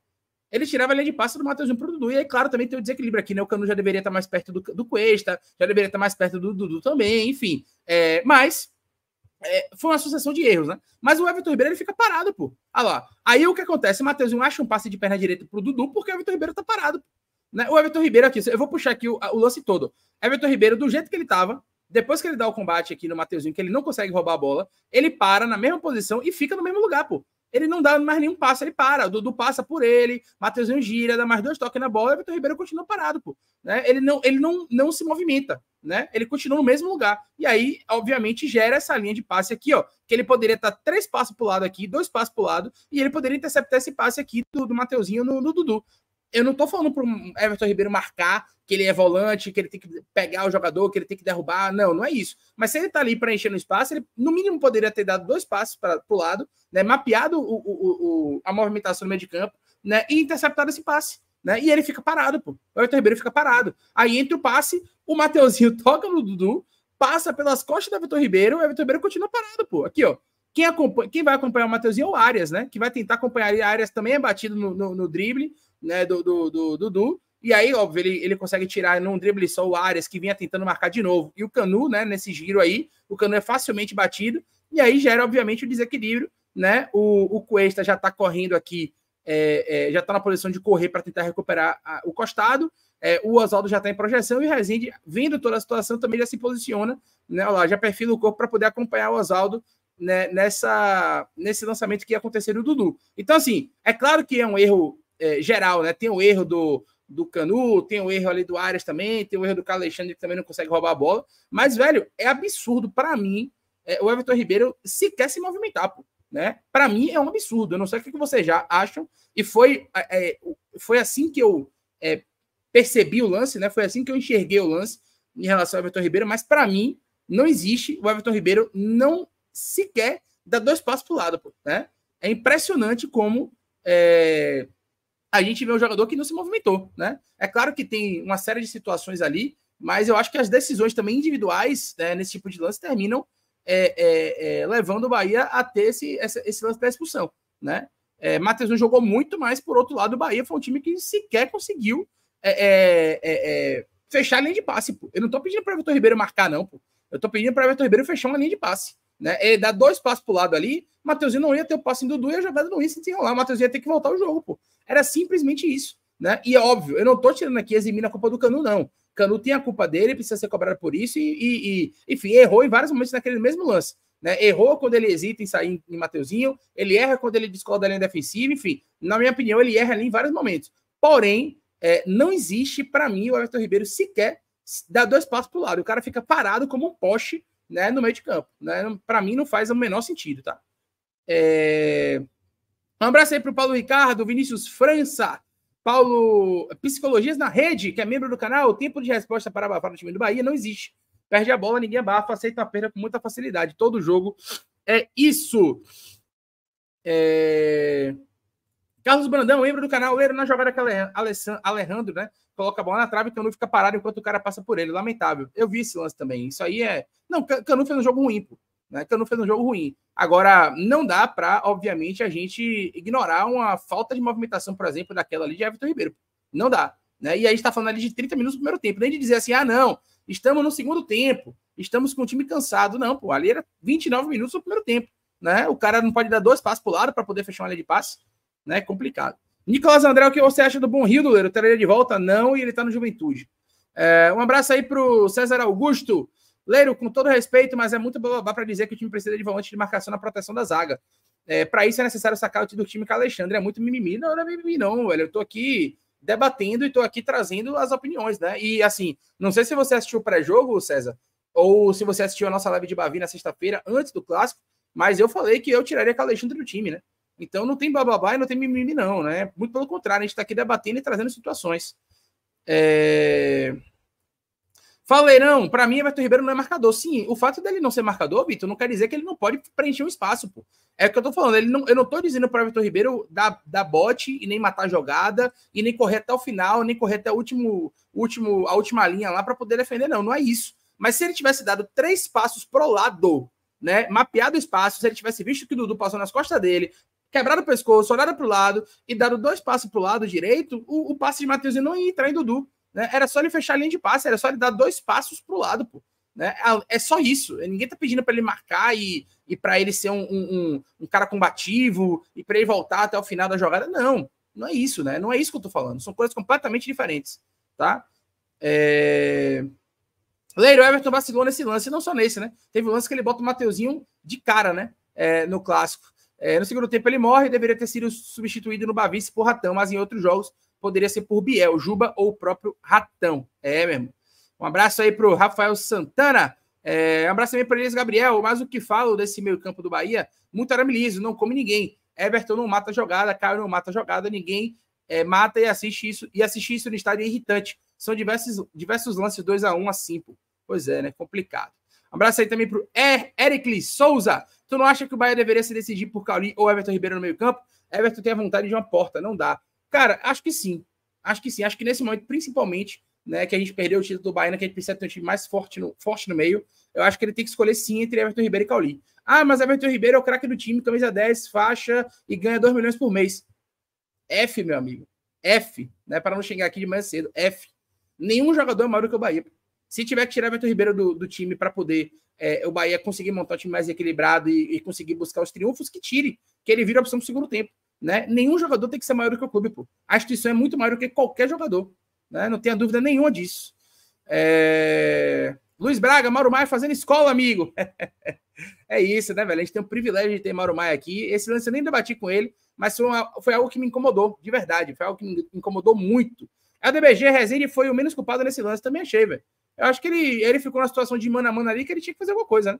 Ele tirava a linha de passe do Mateuzinho pro Dudu. E aí, claro, também tem o desequilíbrio aqui, né? O Cano já deveria estar mais perto do, do Cuesta, já deveria estar mais perto do Dudu também, enfim. É, mas é, foi uma sucessão de erros, né? Mas o Everton Ribeiro ele fica parado, pô. Olha lá. Aí o que acontece? O Mateuzinho acha um passe de perna direita pro Dudu, porque o Everton Ribeiro tá parado. Né? O Everton Ribeiro aqui, eu vou puxar aqui o, o lance todo. Everton Ribeiro, do jeito que ele tava, depois que ele dá o combate aqui no Mateuzinho, que ele não consegue roubar a bola, ele para na mesma posição e fica no mesmo lugar, pô. Ele não dá mais nenhum passo, ele para. O Dudu passa por ele, Mateuzinho gira, dá mais dois toques na bola, e o Vitor Ribeiro continua parado, pô. Né? Ele, não, ele não, não se movimenta, né? Ele continua no mesmo lugar. E aí, obviamente, gera essa linha de passe aqui, ó. Que ele poderia estar tá três passos pro lado aqui, dois passos pro lado, e ele poderia interceptar esse passe aqui do, do Mateuzinho no, no Dudu. Eu não tô falando para Everton Ribeiro marcar que ele é volante, que ele tem que pegar o jogador, que ele tem que derrubar. Não, não é isso. Mas se ele tá ali preenchendo espaço, ele no mínimo poderia ter dado dois passos para o lado, né? Mapeado o, o, o, a movimentação no meio de campo, né? E interceptado esse passe. Né? E ele fica parado, pô. O Everton Ribeiro fica parado. Aí entra o passe, o Mateuzinho *laughs* toca no Dudu, passa pelas costas do Everton Ribeiro, o Everton Ribeiro continua parado, pô. Aqui, ó. Quem, acompanha, quem vai acompanhar o Mateuzinho é o Arias, né? Que vai tentar acompanhar ali. Arias também é batido no, no, no drible né, do Dudu. Do, do, do, e aí, óbvio, ele, ele consegue tirar num drible só o Arias, que vinha tentando marcar de novo. E o Canu, né, nesse giro aí, o Canu é facilmente batido. E aí gera, obviamente, o desequilíbrio, né? O, o Cuesta já está correndo aqui, é, é, já está na posição de correr para tentar recuperar a, o costado. É, o Oswaldo já está em projeção e o Rezende, vendo toda a situação, também já se posiciona, né? Olha lá, já perfila o corpo para poder acompanhar o Oswaldo né, nessa, nesse lançamento que ia acontecer no Dudu. Então, assim, é claro que é um erro é, geral, né? Tem o erro do, do Canu, tem o erro ali do Arias também, tem o erro do Carlos Alexandre que também não consegue roubar a bola. Mas, velho, é absurdo para mim é, o Everton Ribeiro sequer se movimentar, pô, né? Para mim é um absurdo. Eu não sei o que vocês já acham. E foi, é, é, foi assim que eu é, percebi o lance, né? Foi assim que eu enxerguei o lance em relação ao Everton Ribeiro. Mas para mim não existe o Everton Ribeiro não sequer dá dois passos para o lado, pô, né? É impressionante como é, a gente vê um jogador que não se movimentou, né? É claro que tem uma série de situações ali, mas eu acho que as decisões também individuais né, nesse tipo de lance terminam é, é, é, levando o Bahia a ter esse, esse lance da expulsão, né? É, Matheus não jogou muito, mas por outro lado, o Bahia foi um time que sequer conseguiu é, é, é, fechar a linha de passe. Pô. Eu não tô pedindo para o Vitor Ribeiro marcar, não. Pô. Eu tô pedindo para o Vitor Ribeiro fechar uma linha de passe. Né? Ele dá dois passos para o lado ali, Matheusinho não ia ter o passe em Dudu e a jogada não ia se desenrolar. O Matheusinho ia ter que voltar o jogo, pô. Era simplesmente isso. Né? E é óbvio, eu não tô tirando aqui, eximindo a culpa do Canu, não. Canu tem a culpa dele, precisa ser cobrado por isso, e, e, e enfim, errou em vários momentos naquele mesmo lance. Né? Errou quando ele hesita em sair em Mateuzinho, ele erra quando ele descola da linha defensiva, enfim, na minha opinião, ele erra ali em vários momentos. Porém, é, não existe para mim o Everton Ribeiro sequer dar dois passos para o lado. O cara fica parado como um poste né, no meio de campo. Né? Para mim, não faz o menor sentido, tá? É... Um abraço aí para o Paulo Ricardo, Vinícius França, Paulo Psicologias na Rede, que é membro do canal. O tempo de resposta para abafar no time do Bahia não existe. Perde a bola, ninguém abafa, aceita a perda com muita facilidade. Todo jogo é isso. É... Carlos Brandão, membro do canal, Eiro na jogada que Alejandro, né? Coloca a bola na trave e Canu fica parado enquanto o cara passa por ele. Lamentável. Eu vi esse lance também. Isso aí é. Não, Canu fez é um jogo ruim, pô né? Então não fez um jogo ruim. Agora, não dá para, obviamente, a gente ignorar uma falta de movimentação, por exemplo, daquela ali de Everton Ribeiro. Não dá. Né? E aí está falando ali de 30 minutos do primeiro tempo. Nem de dizer assim, ah, não, estamos no segundo tempo, estamos com o time cansado. Não, pô, ali era 29 minutos do primeiro tempo. Né? O cara não pode dar dois passos para o lado para poder fechar uma linha de passe. Né? Complicado. Nicolas André, o que você acha do Bom Rio, do Doleiro? Traria de volta? Não, e ele está no Juventude. É, um abraço aí para o César Augusto. Leiro, com todo respeito, mas é muito babá para dizer que o time precisa de volante de marcação na proteção da zaga. É, para isso é necessário sacar o do time com Alexandre. É muito mimimi. Não, não é mimimi, não, velho. Eu tô aqui debatendo e tô aqui trazendo as opiniões, né? E assim, não sei se você assistiu o pré-jogo, César, ou se você assistiu a nossa live de Bavi na sexta-feira, antes do clássico, mas eu falei que eu tiraria com Alexandre do time, né? Então não tem bababá e não tem mimimi, não, né? Muito pelo contrário, a gente está aqui debatendo e trazendo situações. É... Faleirão, para mim, Everton Ribeiro não é marcador. Sim, o fato dele não ser marcador, Vitor, não quer dizer que ele não pode preencher um espaço, pô. É o que eu tô falando. Ele não, eu não tô dizendo para Everton Ribeiro dar, dar bote e nem matar a jogada, e nem correr até o final, nem correr até o último, último, a última linha lá para poder defender, não. Não é isso. Mas se ele tivesse dado três passos pro lado, né? Mapeado o espaço, se ele tivesse visto que o Dudu passou nas costas dele, quebrado o pescoço, olhado pro lado e dado dois passos pro lado direito, o, o passe de Matheus não ia entrar em Dudu. Né? Era só ele fechar a linha de passe, era só ele dar dois passos para o lado, pô. Né? Ah, é só isso. Ninguém tá pedindo para ele marcar e, e para ele ser um, um, um, cara combativo e para ele voltar até o final da jogada. Não, não é isso, né? Não é isso que eu tô falando. São coisas completamente diferentes, tá? É... Leiro Everton vacilou nesse lance, não só nesse, né? Teve um lance que ele bota o Mateuzinho de cara, né? É, no clássico. É, no segundo tempo ele morre, deveria ter sido substituído no Bavice por Ratão, mas em outros jogos poderia ser por Biel, Juba ou o próprio Ratão. É, meu irmão. Um abraço aí para o Rafael Santana. É, um abraço também para Elias Gabriel. Mas o que falo desse meio campo do Bahia? Muito arame liso, não come ninguém. Everton não mata jogada, Caio não mata jogada, ninguém é, mata e assiste isso. E assistir isso no estádio é irritante. São diversos, diversos lances 2 a 1 um, assim, Pois é, né? Complicado. Um abraço aí também pro er Ericles Souza. Tu não acha que o Bahia deveria se decidir por Cauli ou Everton Ribeiro no meio campo? Everton tem a vontade de uma porta, não dá. Cara, acho que sim. Acho que sim. Acho que nesse momento, principalmente, né, que a gente perdeu o título do Bahia, que a gente precisa ter um time mais forte no, forte no meio, eu acho que ele tem que escolher sim entre Everton Ribeiro e Cauli. Ah, mas Everton Ribeiro é o craque do time, camisa 10, faixa e ganha 2 milhões por mês. F, meu amigo. F, né? Para não chegar aqui de manhã cedo. F. Nenhum jogador é maior do que o Bahia. Se tiver que tirar Everton Ribeiro do, do time para poder é, o Bahia conseguir montar um time mais equilibrado e, e, conseguir buscar os triunfos, que tire, que ele vira opção do segundo tempo. Né? Nenhum jogador tem que ser maior que o clube, pô. A instituição é muito maior que qualquer jogador. Né? Não tenha dúvida nenhuma disso. É... Luiz Braga, Mauro Maia fazendo escola, amigo. *laughs* é isso, né, velho? A gente tem o privilégio de ter Mauro Maia aqui. Esse lance eu nem debati com ele, mas foi, uma, foi algo que me incomodou, de verdade. Foi algo que me incomodou muito. A DBG Rezende foi o menos culpado nesse lance, também achei, velho. Eu acho que ele, ele ficou numa situação de mano a mano ali que ele tinha que fazer alguma coisa, né?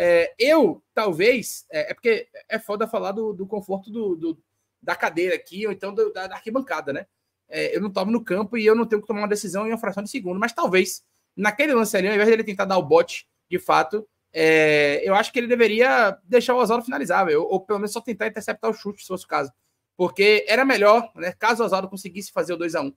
É, eu, talvez, é, é porque é foda falar do, do conforto do, do, da cadeira aqui, ou então do, da, da, arquibancada, né? É, eu não tomo no campo e eu não tenho que tomar uma decisão em uma fração de segundo. Mas talvez, naquele lance ali, ao invés dele tentar dar o bote, de fato, é, eu acho que ele deveria deixar o Oswaldo finalizar, ou pelo menos só tentar interceptar o chute, se fosse o caso. Porque era melhor, né? Caso o Oswaldo conseguisse fazer o 2 a 1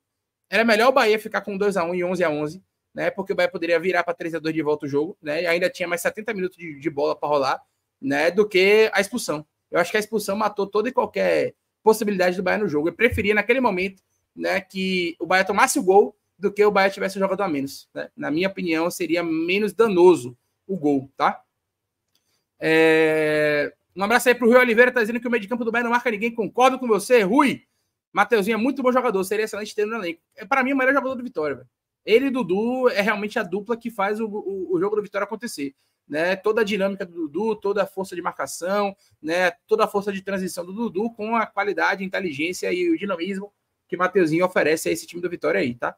era melhor o Bahia ficar com 2 a 1 e 11 a 11 né? Porque o Bahia poderia virar para 3 a 2 de volta o jogo, né? E ainda tinha mais 70 minutos de, de bola para rolar, né? Do que a expulsão. Eu acho que a expulsão matou toda e qualquer possibilidade do Bahia no jogo. Eu preferia, naquele momento, né, que o Bahia tomasse o gol do que o Bahia tivesse jogado a menos. Né? Na minha opinião, seria menos danoso o gol, tá? É... Um abraço aí pro Rui Oliveira, tá dizendo que o meio de campo do Bahia não marca ninguém. Concordo com você, Rui. Mateuzinho é muito bom jogador, seria excelente ter no elenco. É, para mim, o melhor jogador do Vitória, Ele e Dudu é realmente a dupla que faz o, o, o jogo do Vitória acontecer né, toda a dinâmica do Dudu, toda a força de marcação, né, toda a força de transição do Dudu com a qualidade, a inteligência e o dinamismo que Mateuzinho oferece a esse time do Vitória aí, tá?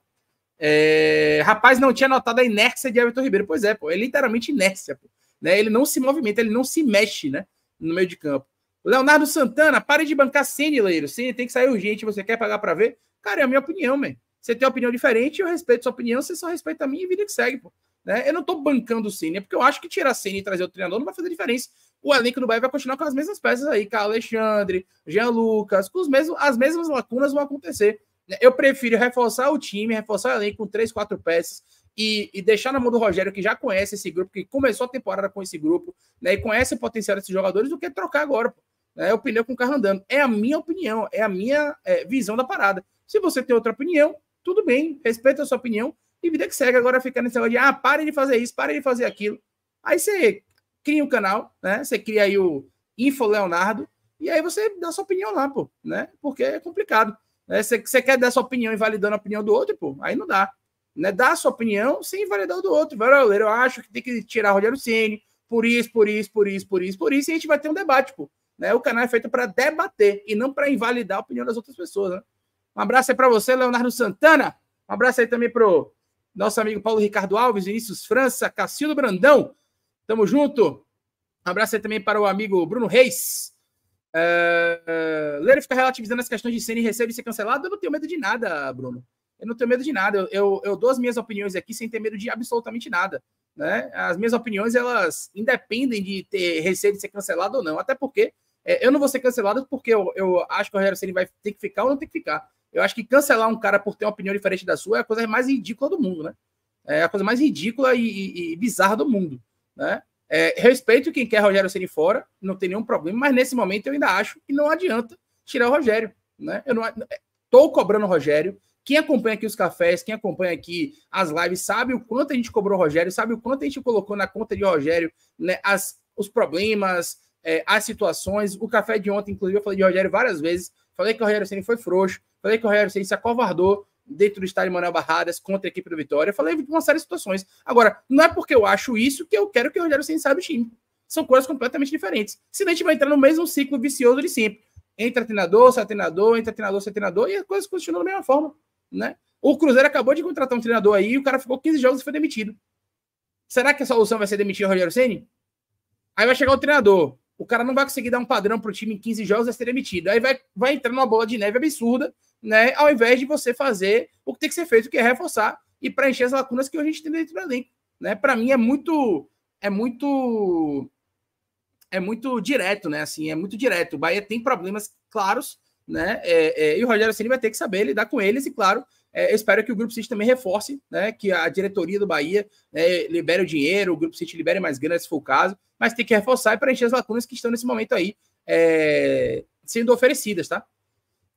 É... Rapaz, não tinha notado a inércia de Everton Ribeiro. Pois é, pô, é literalmente inércia, pô, né? Ele não se movimenta, ele não se mexe, né, no meio de campo. Leonardo Santana, pare de bancar Cine, Leiro. Cine tem que sair urgente, você quer pagar para ver? Cara, é a minha opinião, velho. Você tem opinião diferente, eu respeito sua opinião, você só respeita a minha e vida que segue, pô. Né? Eu não tô bancando o Cine, é porque eu acho que tirar Cine e trazer o treinador não vai fazer diferença. O elenco do Bahia vai continuar com as mesmas peças aí, com Alexandre, Jean Lucas, com os mesmos, as mesmas lacunas vão acontecer. Né? Eu prefiro reforçar o time, reforçar o elenco com três, quatro peças, e, e, deixar na mão do Rogério, que já conhece esse grupo, que começou a temporada com esse grupo, né, e conhece o potencial desses jogadores, do que trocar agora. Pô. Né? É o pneu com o carro andando. É a minha opinião, é a minha é, visão da parada. Se você tem outra opinião, tudo bem, respeito a sua opinião e vida que segue. Agora fica nesse negócio de, ah, pare de fazer isso, pare de fazer aquilo. Aí você cria um canal, né? Você cria aí o Info Leonardo e aí você dá sua opinião lá, pô, né? Porque é complicado. Né? Você, você quer dar sua opinião invalidando a opinião do outro, pô, aí não dá. Né? Dá a sua opinião sem invalidar o do outro. Valeu, eu acho que tem que tirar Rogério Ceni por isso, por isso, por isso, por isso, por isso, e a gente vai ter um debate, pô. Né? O canal é feito para debater e não para invalidar a opinião das outras pessoas, né? Um abraço aí para você, Leonardo Santana. Um abraço aí também o nosso amigo Paulo Ricardo Alves, Vinícius França, Cacildo Brandão. Tamo junto. Um abraço aí também para o amigo Bruno Reis. Uh, é, uh, é, Leandro fica relativizando as questões de cena e recebe ser cancelado. Eu não tenho medo de nada, Bruno. Eu não tenho medo de nada. Eu, eu, eu, dou as minhas opiniões aqui sem ter medo de absolutamente nada. Né? As minhas opiniões, elas independem de ter receio de ser cancelado ou não. Até porque é, eu não vou ser cancelado porque eu, eu acho que o Rogério Ceni vai ter que ficar ou não ter que ficar. Eu acho que cancelar um cara por ter uma opinião diferente da sua é a coisa mais ridícula do mundo, né? É a coisa mais ridícula e, e, e bizarra do mundo, né? É, respeito quem quer Rogério Ceni fora, não tem nenhum problema, mas nesse momento eu ainda acho que não adianta tirar o Rogério, né? Eu não estou é, cobrando o Rogério. Quem acompanha aqui os cafés, quem acompanha aqui as lives, sabe o quanto a gente cobrou o Rogério, sabe o quanto a gente colocou na conta de Rogério, né? As, os problemas, é, as situações. O café de ontem, inclusive, eu falei de Rogério várias vezes. Falei que o Rogério Ceni foi frouxo. Falei que o Rogério Ceni se acovardou dentro do estádio Manuel Barradas contra a equipe do Vitória. falei de uma série de situações. Agora, não é porque eu acho isso que eu quero que o Rogério Ceni saiba o time. São coisas completamente diferentes. Senão a gente vai entrar no mesmo ciclo vicioso de sempre. Entra treinador, sai treinador, entra treinador, sai treinador, e as coisas continuam da mesma forma, né? O Cruzeiro acabou de contratar um treinador aí e o cara ficou 15 jogos e foi demitido. Será que a solução vai ser demitir o Rogério Ceni? Aí vai chegar o treinador o cara não vai conseguir dar um padrão para o time em 15 jogos e ser demitido. Aí vai, vai entrar numa bola de neve absurda, né? Ao invés de você fazer o que tem que ser feito, que é reforçar e preencher as lacunas que hoje a gente tem dentro do elenco. Né? Para mim é muito. É muito. É muito direto, né? Assim, é muito direto. O Bahia tem problemas claros, né? É, é, e o Rogério Ceni vai ter que saber lidar com eles, e claro, é, eu espero que o Grupo City também reforce, né, que a diretoria do Bahia né, libere o dinheiro, o Grupo City libere mais grana se for o caso, mas tem que reforçar e preencher as lacunas que estão nesse momento aí é, sendo oferecidas, tá?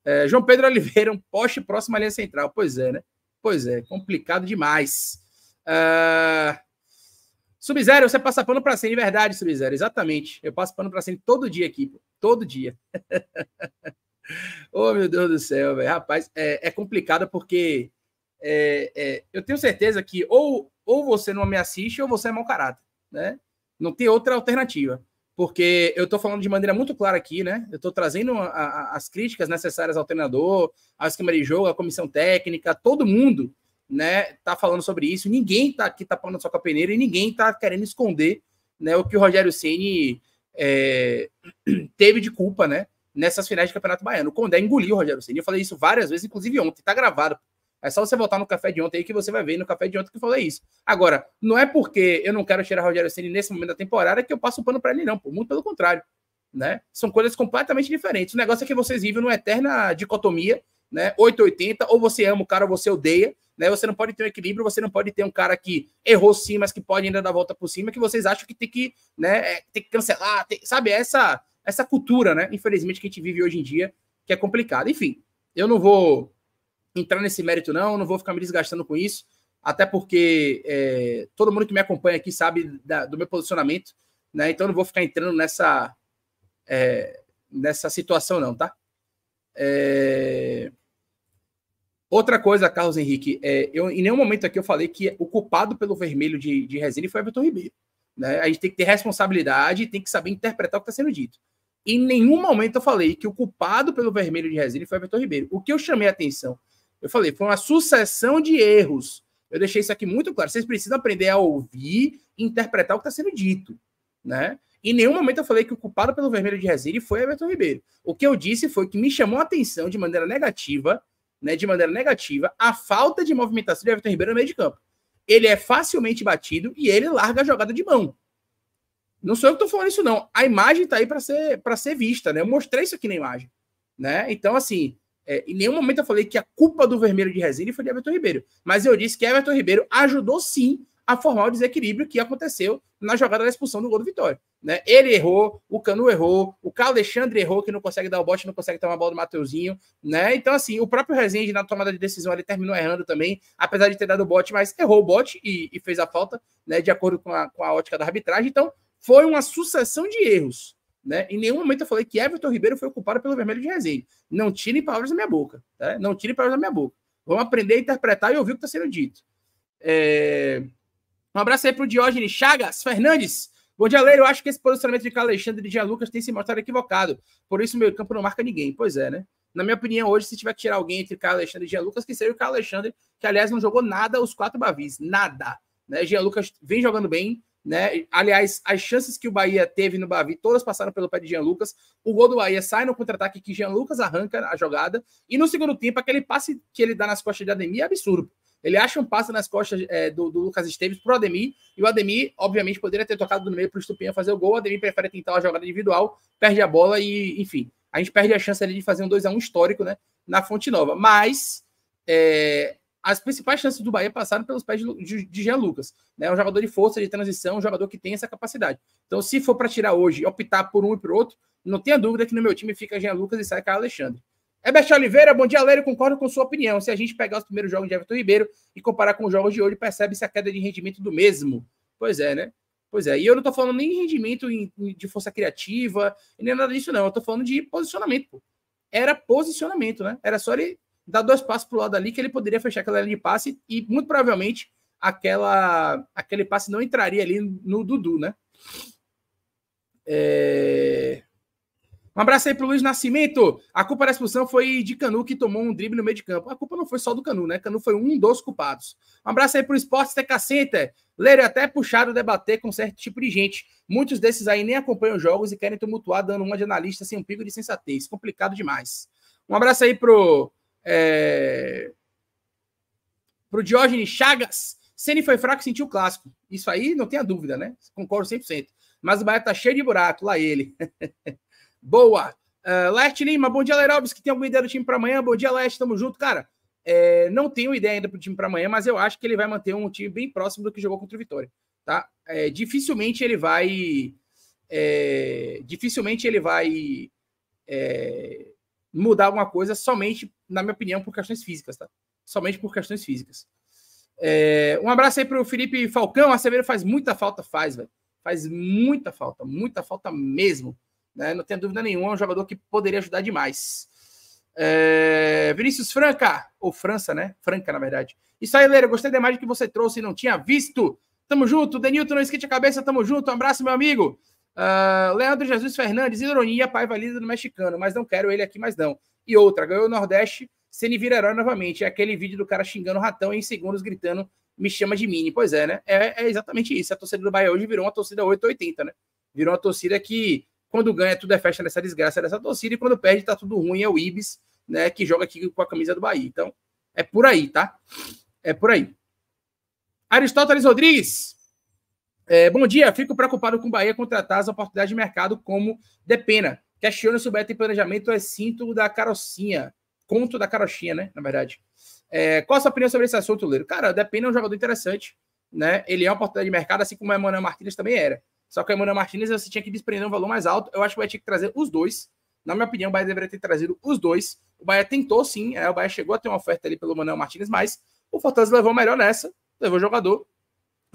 É, João Pedro *laughs* Oliveira, um poste próximo à linha central. Pois é, né? Pois é, complicado demais. Uh... Sub-Zero, você passa pano para cima, de é verdade, Sub-Zero, exatamente. Eu passo pano para cima todo dia aqui, todo dia. *laughs* oh, meu Deus do céu, velho. Rapaz, é, é complicado porque é, é, eu tenho certeza que ou, ou você não me assiste ou você é mau caráter, né? Não tem outra alternativa. Porque eu estou falando de maneira muito clara aqui, né? Eu estou trazendo a, a, as críticas necessárias ao treinador, ao esquema de jogo, à comissão técnica, todo mundo, né, tá falando sobre isso. Ninguém tá aqui tapando sua peneira e ninguém tá querendo esconder, né, o que o Rogério Ceni é, *clears throat* teve de culpa, né? nessas finais de Campeonato Baiano. O Condé engoliu o Rogério Ceni. Eu falei isso várias vezes, inclusive ontem, tá gravado. É só você voltar no café de ontem aí que você vai ver no café de ontem que eu falei isso. Agora, não é porque eu não quero tirar o Rogério Ceni nesse momento da temporada que eu passo o pano para ele não, pô, muito pelo contrário, né? São coisas completamente diferentes. O negócio é que vocês vivem numa eterna dicotomia, né? 880, ou você ama o cara ou você odeia. Né? Você não pode ter um equilíbrio, você não pode ter um cara que errou sim, mas que pode ainda dar a volta por cima, que vocês acham que tem que, né, é, tem que cancelar, tem, sabe? É essa essa cultura, né? Infelizmente, que a gente vive hoje em dia, que é complicada. Enfim, eu não vou entrar nesse mérito, não, não vou ficar me desgastando com isso, até porque é, todo mundo que me acompanha aqui sabe da, do meu posicionamento, né? Então, não vou ficar entrando nessa, é, nessa situação, não, tá? É... Outra coisa, Carlos Henrique, é, eu, em nenhum momento aqui eu falei que o culpado pelo vermelho de, de Resende foi Everton Ribeiro. Né? A gente tem que ter responsabilidade tem que saber interpretar o que está sendo dito. Em nenhum momento eu falei que o culpado pelo vermelho de Resende foi Everton Ribeiro. O que eu chamei a atenção? Eu falei, foi uma sucessão de erros. Eu deixei isso aqui muito claro. Vocês precisam aprender a ouvir e interpretar o que está sendo dito. Né? Em nenhum momento eu falei que o culpado pelo vermelho de Resende foi Everton Ribeiro. O que eu disse foi que me chamou a atenção de maneira negativa, né, de maneira negativa, a falta de movimentação de Everton Ribeiro no meio de campo. Ele é facilmente batido e ele larga a jogada de mão. Não sou eu que estou falando isso, não. A imagem está aí para ser, ser vista, né? Eu mostrei isso aqui na imagem. Né? Então, assim, é, em nenhum momento eu falei que a culpa do vermelho de Resende foi de Everton Ribeiro. Mas eu disse que Everton Ribeiro ajudou sim a formar o desequilíbrio que aconteceu na jogada da expulsão do gol do Vitória. Né? Ele errou, o Canu errou, o Carlos Alexandre errou, que não consegue dar o bote, não consegue tomar a bola do Mateuzinho. Né? Então, assim, o próprio Rezende, na tomada de decisão, ele terminou errando também, apesar de ter dado o bote, mas errou o bote e, e fez a falta, né, de acordo com a, com a ótica da arbitragem. Então, foi uma sucessão de erros. Né? Em nenhum momento eu falei que Everton Ribeiro foi ocupado pelo vermelho de Resende. Não tirem palavras da minha boca. né? Não tirem palavras da minha boca. Vamos aprender a interpretar e ouvir o que está sendo dito. É... Um abraço aí para o Diógenes Chagas Fernandes. Bom dia, Leiro. Eu acho que esse posicionamento de Alexandre e de Lucas tem se mostrado equivocado. Por isso, o meio campo não marca ninguém. Pois é, né? Na minha opinião, hoje, se tiver que tirar alguém entre o Alexandre e Jean Lucas, que seja o Caio Alexandre, que aliás não jogou nada os quatro Bavis, nada. Né? Jean Lucas vem jogando bem, né? Aliás, as chances que o Bahia teve no Bavi, todas passaram pelo pé de Jean Lucas. O gol do Bahia sai no contra-ataque que Jean Lucas arranca a jogada. E no segundo tempo, aquele passe que ele dá nas costas de Ademir é absurdo. Ele acha um passe nas costas é, do, do, Lucas Esteves pro Ademir. E o Ademir, obviamente, poderia ter tocado no meio pro Estupinha fazer o gol. O Ademir prefere tentar uma jogada individual, perde a bola e, enfim, a gente perde a chance ali de fazer um 2 a 1 histórico, né? Na Fonte Nova. Mas. É, as principais chances do Bahia passaram pelos pés de, de, de Jean Lucas. Né? Um jogador de força, de transição, um jogador que tem essa capacidade. Então, se for para tirar hoje optar por um e por outro, não tenha dúvida que no meu time fica Jean Lucas e sai Carlos Alexandre. Herbert Oliveira, bom dia, Lério. Concordo com sua opinião. Se a gente pegar os primeiros jogos de Everton Ribeiro e comparar com os jogos de hoje, percebe-se a queda de rendimento do mesmo. Pois é, né? Pois é. E eu não estou falando nem de rendimento de força criativa, nem nada disso, não. Eu estou falando de posicionamento. Era posicionamento, né? Era só ele dá dois passos para o lado ali, que ele poderia fechar aquela linha de passe e muito provavelmente aquela, aquele passe não entraria ali no Dudu, né? É... Um abraço aí pro Luiz Nascimento. A culpa da expulsão foi de Canu que tomou um drible no meio de campo. A culpa não foi só do Canu, né? Canu foi um dos culpados. Um abraço aí pro Esporte TK Center. Ler é até puxado debater com certo tipo de gente. Muitos desses aí nem acompanham jogos e querem tumultuar dando uma de analista sem um pico de sensatez. Complicado demais. Um abraço aí pro é... Para o Diógenes Chagas, Ceni foi fraco e sentiu o clássico. Isso aí não tenha dúvida, né? Concordo 100%. Mas o Bahia tá cheio de buraco, lá ele. *laughs* Boa. Uh, Leste Lima, bom dia, Leralves, que tem alguma ideia do time para amanhã? Bom dia, Leste, tamo junto. Cara, é, não tenho ideia ainda o time para amanhã, mas eu acho que ele vai manter um time bem próximo do que jogou contra o Vitória, tá? É, dificilmente ele vai... É, dificilmente ele vai... É, mudar alguma coisa somente, na minha opinião, por questões físicas, tá? Somente por questões físicas. É, um abraço aí pro Felipe Falcão. A Severo faz muita falta, faz, velho. Faz muita falta, muita falta mesmo. Né? Não tenho dúvida nenhuma, é um jogador que poderia ajudar demais. É, Vinícius Franca, ou França, né? Franca, na verdade. Isso aí, Leira, gostei da imagem que você trouxe e não tinha visto. Tamo junto, Denilton, não esquente a cabeça, tamo junto. Um abraço, meu amigo. Uh, Leandro Jesus Fernandes, ironia, pai valido do mexicano, mas não quero ele aqui mais não. E outra, ganhou o Nordeste, se vira herói novamente. É aquele vídeo do cara xingando o ratão em segundos gritando, me chama de mini. Pois é, né? É, é exatamente isso. A torcida do Bahia hoje virou uma torcida 880, né? Virou uma torcida que, quando ganha, tudo é festa nessa desgraça dessa torcida, e quando perde, tá tudo ruim, é o Ibis, né? Que joga aqui com a camisa do Bahia. Então, é por aí, tá? É por aí. Aristóteles Rodrigues, é, bom dia, fico preocupado com o Bahia contratar as oportunidades de mercado como Depena. Questiono se o Bahia tem planejamento é cinto da carocinha. Conto da carochinha, né? Na verdade. É, qual a sua opinião sobre esse assunto, Leiro? Cara, Depena é um jogador interessante, né? Ele é uma oportunidade de mercado, assim como o Emmanuel Martins também era. Só que o Emmanuel Martins você tinha que desprender um valor mais alto. Eu acho que vai ter que trazer os dois. Na minha opinião, o Bahia deveria ter trazido os dois. O Bahia tentou sim, é, o Bahia chegou a ter uma oferta ali pelo Manuel Martins, mas o Fortaleza levou melhor nessa, levou o jogador,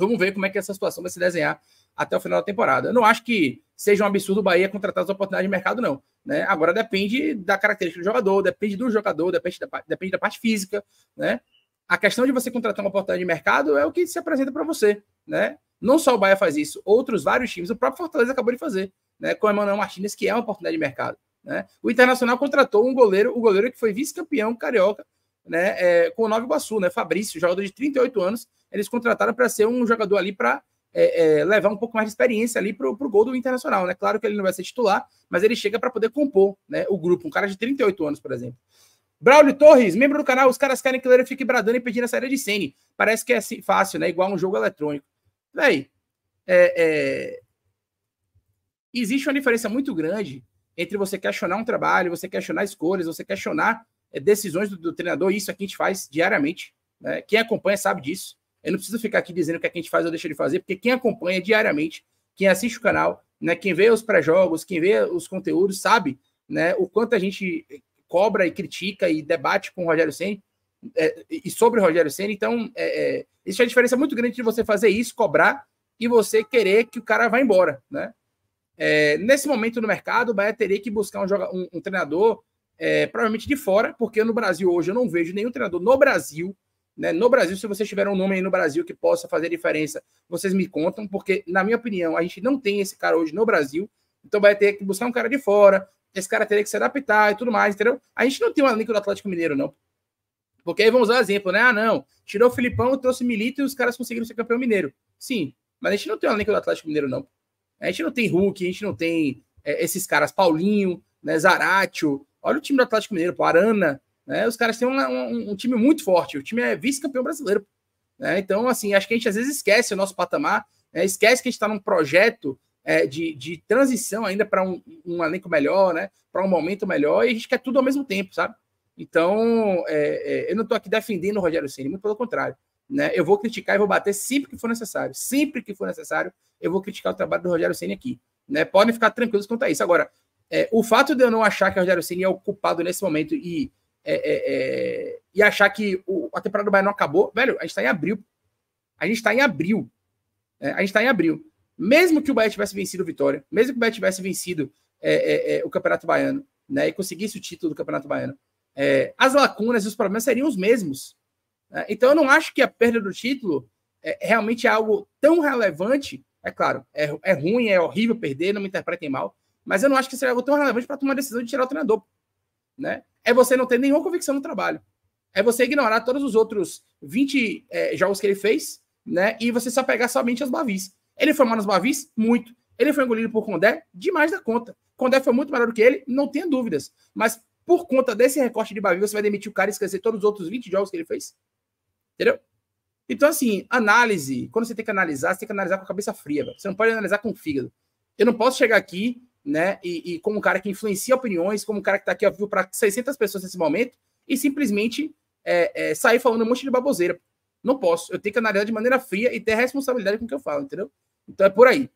Vamos ver como é que essa situação vai se desenhar até o final da temporada. Eu não acho que seja um absurdo o Bahia contratar as oportunidades de mercado, não. Né? Agora depende da característica do jogador, depende do jogador, depende da, depende da parte física. Né? A questão de você contratar uma oportunidade de mercado é o que se apresenta para você. Né? Não só o Bahia faz isso, outros vários times, o próprio Fortaleza acabou de fazer, né? com o Emanuel Martinez, que é uma oportunidade de mercado. Né? O Internacional contratou um goleiro, o goleiro que foi vice-campeão carioca né? É, com o Nova Iguaçu, né? Fabrício, jogador de 38 anos, eles contrataram para ser um jogador ali para é, é, levar um pouco mais de experiência ali para o gol do Internacional, né? Claro que ele não vai ser titular, mas ele chega para poder compor né, o grupo, um cara de 38 anos, por exemplo. Braulio Torres, membro do canal, os caras querem que o Leiro fique bradando e pedindo a saída de Sene. Parece que é assim, fácil, né? Igual um jogo eletrônico. Véi, é, é... existe uma diferença muito grande entre você questionar um trabalho, você questionar escolhas, você questionar é, decisões do, do, treinador. Isso aqui a gente faz diariamente. Né? Quem acompanha sabe disso. Eu não preciso ficar aqui dizendo o que, é que a gente faz ou deixa de fazer, porque quem acompanha diariamente, quem assiste o canal, né, quem vê os pré-jogos, quem vê os conteúdos, sabe né, o quanto a gente cobra e critica e debate com o Rogério Senna é, e sobre o Rogério Senna. Então, é, é, existe a diferença muito grande de você fazer isso, cobrar, e você querer que o cara vá embora. Né? É, nesse momento no mercado, o Bahia teria que buscar um, um, um treinador, é, provavelmente de fora, porque no Brasil hoje eu não vejo nenhum treinador no Brasil né? No Brasil, se vocês tiverem um nome aí no Brasil que possa fazer diferença, vocês me contam, porque, na minha opinião, a gente não tem esse cara hoje no Brasil, então vai ter que buscar um cara de fora, esse cara teria que se adaptar e tudo mais, entendeu? A gente não tem um elenco do Atlético Mineiro, não. Porque aí vamos usar exemplo, né? Ah, não, tirou o Filipão, trouxe Milito e os caras conseguiram ser campeão mineiro. Sim, mas a gente não tem um elenco do Atlético Mineiro, não. A gente não tem Hulk, a gente não tem é, esses caras, Paulinho, né, Zaratio. Olha o time do Atlético Mineiro, Arana, né? Os caras têm um, um, time muito forte. O time é vice-campeão brasileiro. Né? Então, assim, acho que a gente às vezes esquece o nosso patamar, né? esquece que a gente está num projeto é, de, de transição ainda para um, um elenco melhor, né? para um momento melhor, e a gente quer tudo ao mesmo tempo, sabe? Então, é, é, eu não estou aqui defendendo o Rogério Ceni, muito pelo contrário. Né? Eu vou criticar e vou bater sempre que for necessário. Sempre que for necessário, eu vou criticar o trabalho do Rogério Ceni aqui. Né? Podem ficar tranquilos quanto a isso. Agora, é, o fato de eu não achar que o Rogério Ceni é o culpado nesse momento e é, é, é, e achar que o, a temporada do Bahia não acabou. Velho, a gente está em abril. A gente está em abril. É, a gente está em abril. Mesmo que o Bahia tivesse vencido o vitória, mesmo que o Bahia tivesse vencido é, o Campeonato Baiano, né, e conseguisse o título do Campeonato Baiano, as lacunas e os problemas seriam os mesmos. Né? Então, eu não acho que a perda do título é, realmente é algo tão relevante. É claro, é, é ruim, é horrível perder, não me interpretem mal, mas eu não acho que seja algo tão relevante para tomar a decisão de tirar o treinador né? É você não ter nenhuma convicção no trabalho. É você ignorar todos os outros 20 é, jogos que ele fez, né? E você só pegar somente as Bavis. Ele foi mal nas Bavis? Muito. Ele foi engolido por Condé? Demais da conta. Condé foi muito melhor do que ele? Não tenha dúvidas. Mas por conta desse recorte de Bavi, você vai demitir o cara e esquecer todos os outros 20 jogos que ele fez? Entendeu? Então, assim, análise. Quando você tem que analisar, você tem que analisar com a cabeça fria, velho. Você não pode analisar com o fígado. Eu não posso chegar aqui né? E, e, como um cara que influencia opiniões, como um cara que está aqui ao vivo para 600 pessoas nesse momento, e simplesmente é, é, sair falando um monte de baboseira. Não posso. Eu tenho que analisar de maneira fria e ter responsabilidade com o que eu falo, entendeu? Então é por aí.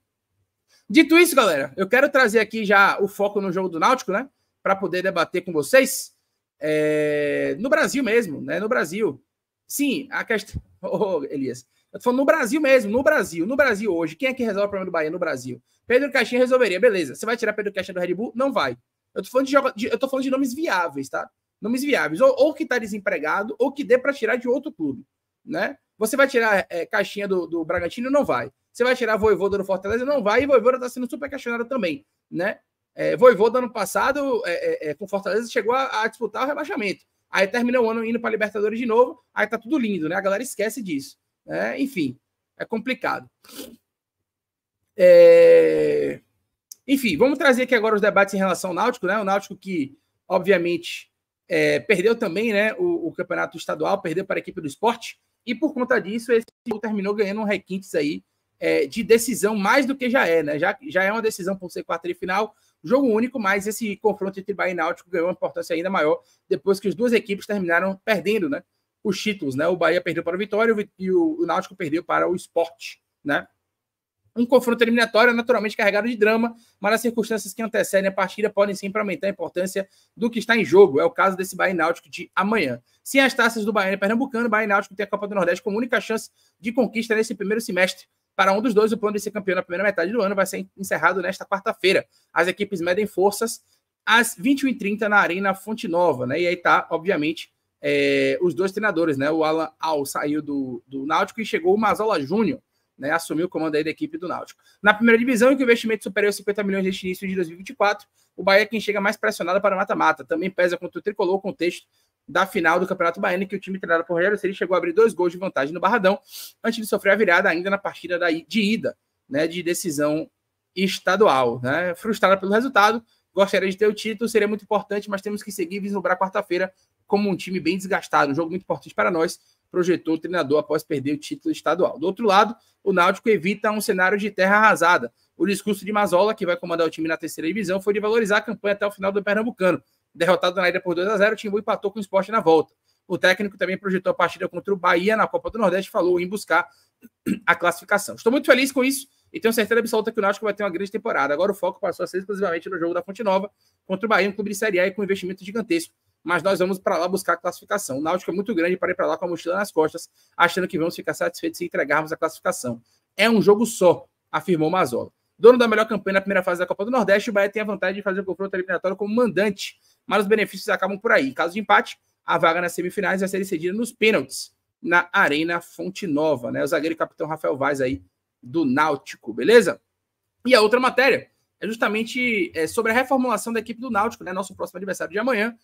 Dito isso, galera, eu quero trazer aqui já o foco no jogo do Náutico, né? Para poder debater com vocês. É... No Brasil mesmo, né? No Brasil. Sim, a questão. Oh, *laughs* Elias. Eu tô falando no Brasil mesmo, no Brasil. No Brasil hoje, quem é que resolve o problema do Bahia no Brasil? Pedro Caixinha resolveria, beleza. Você vai tirar Pedro Caixinha do Red Bull? Não vai. Eu tô falando de, de eu tô falando de nomes viáveis, tá? Nomes viáveis. Ou, ou que tá desempregado, ou que dê para tirar de outro clube, né? Você vai tirar é, Caixinha do, do Bragantino? Não vai. Você vai tirar Voivoda do Fortaleza? Não vai. E Voivoda tá sendo super questionado também, né? É, Voivoda ano passado, é, é, é, com Fortaleza, chegou a, a disputar o rebaixamento. Aí termina o ano indo para Libertadores de novo, aí tá tudo lindo, né? A galera esquece disso. Né? Enfim, é complicado. É... Enfim, vamos trazer aqui agora os debates em relação ao Náutico, né? O Náutico que, obviamente, é, perdeu também né, o, o, campeonato estadual, perdeu para a equipe do esporte, e por conta disso, esse terminou ganhando um requintes aí é, de decisão mais do que já é, né? Já, já é uma decisão por ser quarta de final, jogo único, mas esse confronto entre Bahia e Náutico ganhou uma importância ainda maior depois que as duas equipes terminaram perdendo, né? os títulos, né? O Bahia perdeu para o Vitória e o, o Náutico perdeu para o Esporte, né? Um confronto eliminatório naturalmente carregado de drama, mas as circunstâncias que antecedem a partida podem sempre aumentar a importância do que está em jogo. É o caso desse Bahia Náutico de amanhã. Sem as taças do Bahia e Pernambucano, o Bahia Náutico tem a Copa do Nordeste como única chance de conquista nesse primeiro semestre. Para um dos dois, o plano de ser campeão na primeira metade do ano vai ser encerrado nesta quarta-feira. As equipes medem forças às 21h30 na Arena Fonte Nova, né? E aí tá, obviamente, é, os dois treinadores, né? O Alan Al saiu do, do Náutico e chegou o Mazola Júnior, né? Assumiu o comando aí da equipe do Náutico. Na primeira divisão, que o investimento superior a 50 milhões neste início de 2024, o Bahia é quem chega mais pressionado para mata-mata. Também pesa contra o Tricolor o contexto da final do Campeonato Baiano, que o time treinado por Rogério Ceni chegou a abrir dois gols de vantagem no Barradão, antes de sofrer a virada ainda na partida da, de ida, né? De decisão estadual, né? Frustrada pelo resultado, gostaria de ter o título, seria muito importante, mas temos que seguir vislumbrar quarta-feira como um time bem desgastado, um jogo muito importante para nós, projetou o treinador após perder o título estadual. Do outro lado, o Náutico evita um cenário de terra arrasada. O discurso de Mazola, que vai comandar o time na terceira divisão, foi de valorizar a campanha até o final do Pernambucano. Derrotado na ida por 2 a 0 o Timbu empatou com o esporte na volta. O técnico também projetou a partida contra o Bahia na Copa do Nordeste e falou em buscar *clears throat* a classificação. Estou muito feliz com isso e tenho certeza absoluta que o Náutico vai ter uma grande temporada. Agora o foco passou a ser exclusivamente no jogo da Fonte Nova contra o Bahia, um clube de Série A e com investimento gigantesco mas nós vamos para lá buscar a classificação. O Náutico é muito grande para ir para lá com a mochila nas costas, achando que vamos ficar satisfeitos se entregarmos a classificação. É um jogo só, afirmou Mazola. Dono da melhor campanha na primeira fase da Copa do Nordeste, o Bahia tem a vantagem de fazer o confronto eliminatório como mandante, mas os benefícios acabam por aí. Em caso de empate, a vaga nas semifinais vai ser decidida nos pênaltis na Arena Fonte Nova, né? O zagueiro e capitão Rafael Vaz aí do Náutico, beleza? E a outra matéria é justamente é, sobre a reformulação da equipe do Náutico, né? Nosso próximo adversário de amanhã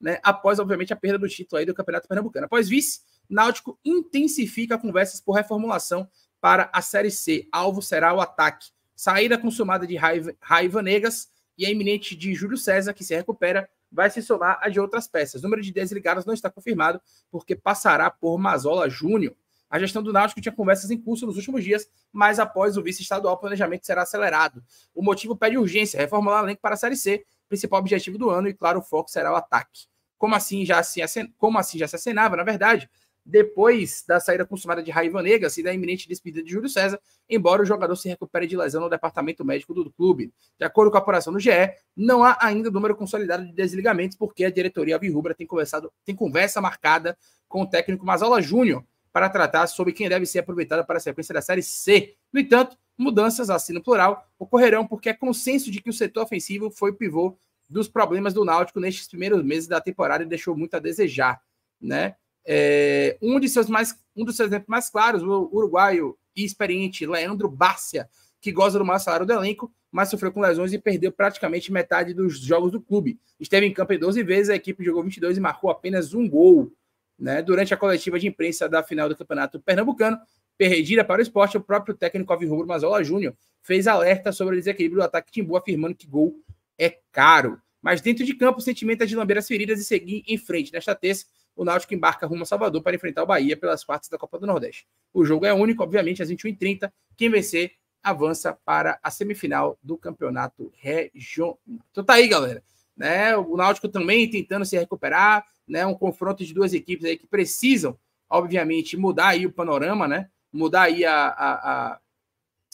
né, após, obviamente, a perda do título aí do Campeonato Pernambucano. Após vice, Náutico intensifica conversas por reformulação para a Série C. Alvo será o ataque. Saída consumada de Raiva, Raiva Negas e a iminente de Júlio César, que se recupera, vai se somar a de outras peças. O número de desligados não está confirmado, porque passará por Mazola Júnior. A gestão do Náutico tinha conversas em curso nos últimos dias, mas após o vice-estadual, o planejamento será acelerado. O motivo pede urgência, reformular o elenco para a Série C principal objetivo do ano e, claro, o foco será o ataque. Como assim já se, como assim já se acenava, na verdade, depois da saída consumada de Raiva Negas e da iminente despedida de Júlio César, embora o jogador se recupere de lesão no departamento médico do clube. De acordo com a apuração do GE, não há ainda número consolidado de desligamentos, porque a diretoria Alvirrubra tem, conversado, tem conversa marcada com o técnico Mazola Júnior para tratar sobre quem deve ser aproveitado para a sequência da Série C. No entanto, mudanças, assim no plural, ocorrerão porque é consenso de que o setor ofensivo foi o pivô dos problemas do Náutico nestes primeiros meses da temporada e deixou muito a desejar, né? É, um, de seus mais, um dos seus exemplos mais claros, o uruguaio e experiente Leandro Bárcia, que goza do maior salário do elenco, mas sofreu com lesões e perdeu praticamente metade dos jogos do clube. Esteve em campo 12 vezes, a equipe jogou 22 e marcou apenas um gol. Né? Durante a coletiva de imprensa da final do Campeonato Pernambucano, Perdida para o esporte, o próprio técnico Alvirrubro Mazola Júnior fez alerta sobre o desequilíbrio do ataque Timbu, afirmando que gol é caro. Mas dentro de campo, o sentimento é de lamber as feridas e seguir em frente. Nesta terça, o Náutico embarca rumo a Salvador para enfrentar o Bahia pelas quartas da Copa do Nordeste. O jogo é único, obviamente, às 21h30. Quem vencer avança para a semifinal do campeonato regional. Então tá aí, galera. Né? O Náutico também tentando se recuperar, né? Um confronto de duas equipes aí que precisam, obviamente, mudar aí o panorama, né? mudar aí a, a, a,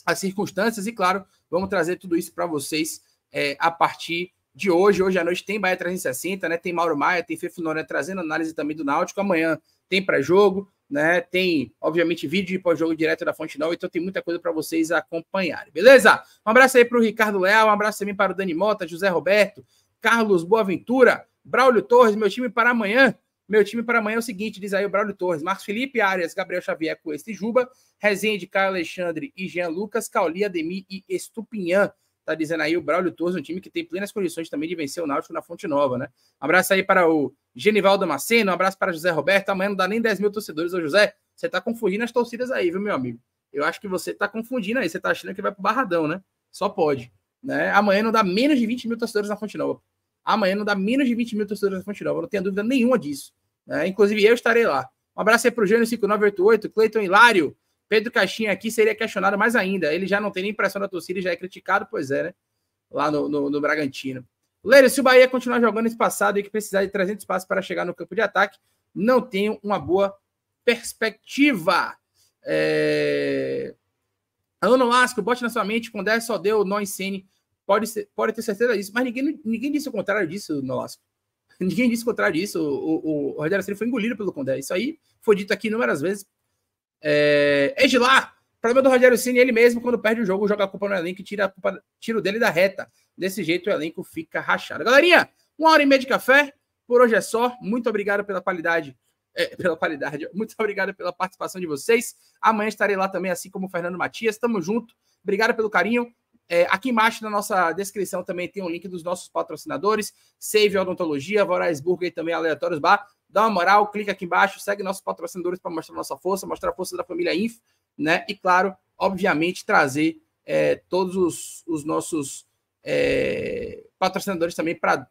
as circunstâncias. E claro, vamos trazer tudo isso para vocês é, a partir de hoje. Hoje à noite tem Bahia 360, né? Tem Mauro Maia, tem Fefo Noronha trazendo análise também do Náutico. Amanhã tem pré-jogo, né? Tem, obviamente, vídeo de pós-jogo direto da Fonte Nova, então tem muita coisa para vocês acompanharem, beleza? Um abraço aí para o Ricardo Leal, um abraço também para o Dani Mota, José Roberto, Carlos Boaventura, Braulio Torres, meu time para amanhã. Meu time para amanhã é o seguinte, diz aí o Braulio Torres. Marcos Felipe, Arias, Gabriel Xavier, Cuesta e Juba. Rezende, Caio Alexandre e Jean Lucas. Cauli, Ademir e Estupinhã. Tá dizendo aí o Braulio Torres, um time que tem plenas condições também de vencer o Náutico na Fonte Nova, né? Um abraço aí para o Genival Damasceno. Um abraço para José Roberto. Amanhã não dá nem 10 mil torcedores. Ô, José, você tá confundindo as torcidas aí, viu, meu amigo? Eu acho que você tá confundindo aí. Você tá achando que vai pro Barradão, né? Só pode. Né? Amanhã não dá menos de 20 mil torcedores na Fonte Nova amanhã não dá menos de 20 mil torcedores da Fonte Nova. Não tenho dúvida nenhuma disso. Né? Inclusive, eu estarei lá. Um abraço aí pro Jânio 5988, Cleiton Hilário. Pedro Caixinha aqui seria questionado mais ainda. Ele já não tem nem pressão da torcida e já é criticado, pois é, né? Lá no, no, no Bragantino. Leiro, se o Bahia continuar jogando esse passado e que precisar de 300 passos para chegar no campo de ataque, não tenho uma boa perspectiva. É... Aluno Lasco, bote na sua mente, com 10 só deu nó em Pode, ser, pode ter certeza disso. Mas ninguém, ninguém disse o contrário disso, Nolasco. *laughs* Ninguém disse o contrário disso. O, o, o Rogério Ceni foi engolido pelo Condé. Isso aí foi dito aqui inúmeras vezes. É, é lá problema do Rogério Ceni é ele mesmo, quando perde o jogo, joga a culpa no elenco e tira, culpa, tira o dele da reta. Desse jeito o elenco fica rachado. Galerinha, uma hora e meia de café. Por hoje é só. Muito obrigado pela qualidade. É, pela qualidade. *laughs* Muito obrigado pela participação de vocês. Amanhã estarei lá também, assim como o Fernando Matias. Tamo junto. Obrigado pelo carinho. É, aqui embaixo na nossa descrição também tem um link dos nossos patrocinadores, Save Odontologia, Voraz Burger e também Aleatórios Bar. Dá uma moral, clica aqui embaixo, segue nossos patrocinadores para mostrar nossa força, mostrar a força da família Inf, né? E claro, obviamente, trazer é, todos os, os nossos é, patrocinadores também para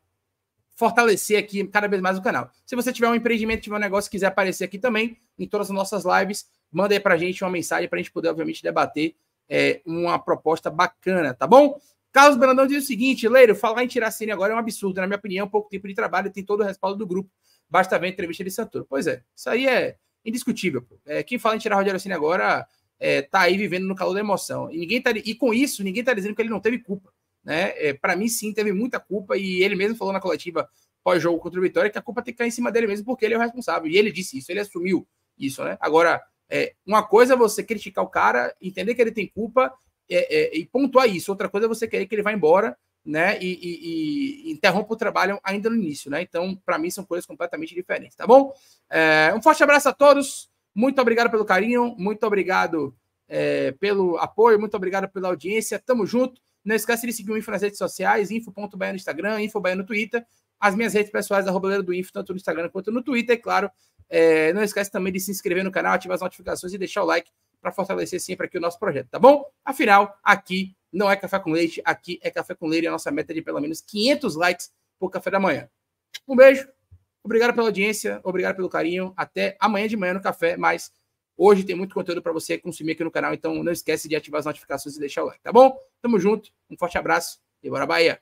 fortalecer aqui cada vez mais o canal. Se você tiver um empreendimento, tiver um negócio, quiser aparecer aqui também em todas as nossas lives, manda aí para a gente uma mensagem para a gente poder, obviamente, debater é, uma proposta bacana, tá bom? Carlos Brandão diz o seguinte, Leiro, falar em tirar Tiracine agora é um absurdo, na minha opinião, é pouco tempo de trabalho, tem todo o respaldo do grupo, basta ver a entrevista de Santoro. Pois é, isso aí é indiscutível. É, quem fala em tirar Rogério Cine agora é, tá aí vivendo no calor da emoção. E, ninguém tá, e com isso, ninguém tá dizendo que ele não teve culpa. Né? É, para mim, sim, teve muita culpa, e ele mesmo falou na coletiva pós-jogo contra o Vitória que a culpa tem que cair em cima dele mesmo, porque ele é o responsável. E ele disse isso, ele assumiu isso, né? Agora, é, uma coisa é você criticar o cara, entender que ele tem culpa é, é, e pontuar isso. Outra coisa é você querer que ele vá embora, né? E, e, e interrompa o trabalho ainda no início, né? Então, para mim, são coisas completamente diferentes, tá bom? É, um forte abraço a todos. Muito obrigado pelo carinho, muito obrigado é, pelo apoio, muito obrigado pela audiência. Tamo junto. Não esquece de seguir o Info nas redes sociais, info.baiano no Instagram, info.baiano no Twitter, as minhas redes pessoais, arroba do Info, tanto no Instagram quanto no Twitter, é claro. É, não esquece também de se inscrever no canal, ativar as notificações e deixar o like para fortalecer sempre aqui o nosso projeto, tá bom? Afinal, aqui não é café com leite, aqui é café com leite e a nossa meta é de pelo menos 500 likes por café da manhã. Um beijo, obrigado pela audiência, obrigado pelo carinho, até amanhã de manhã no café, mas hoje tem muito conteúdo para você consumir aqui no canal, então não esquece de ativar as notificações e deixar o like, tá bom? Tamo junto, um forte abraço e bora Bahia!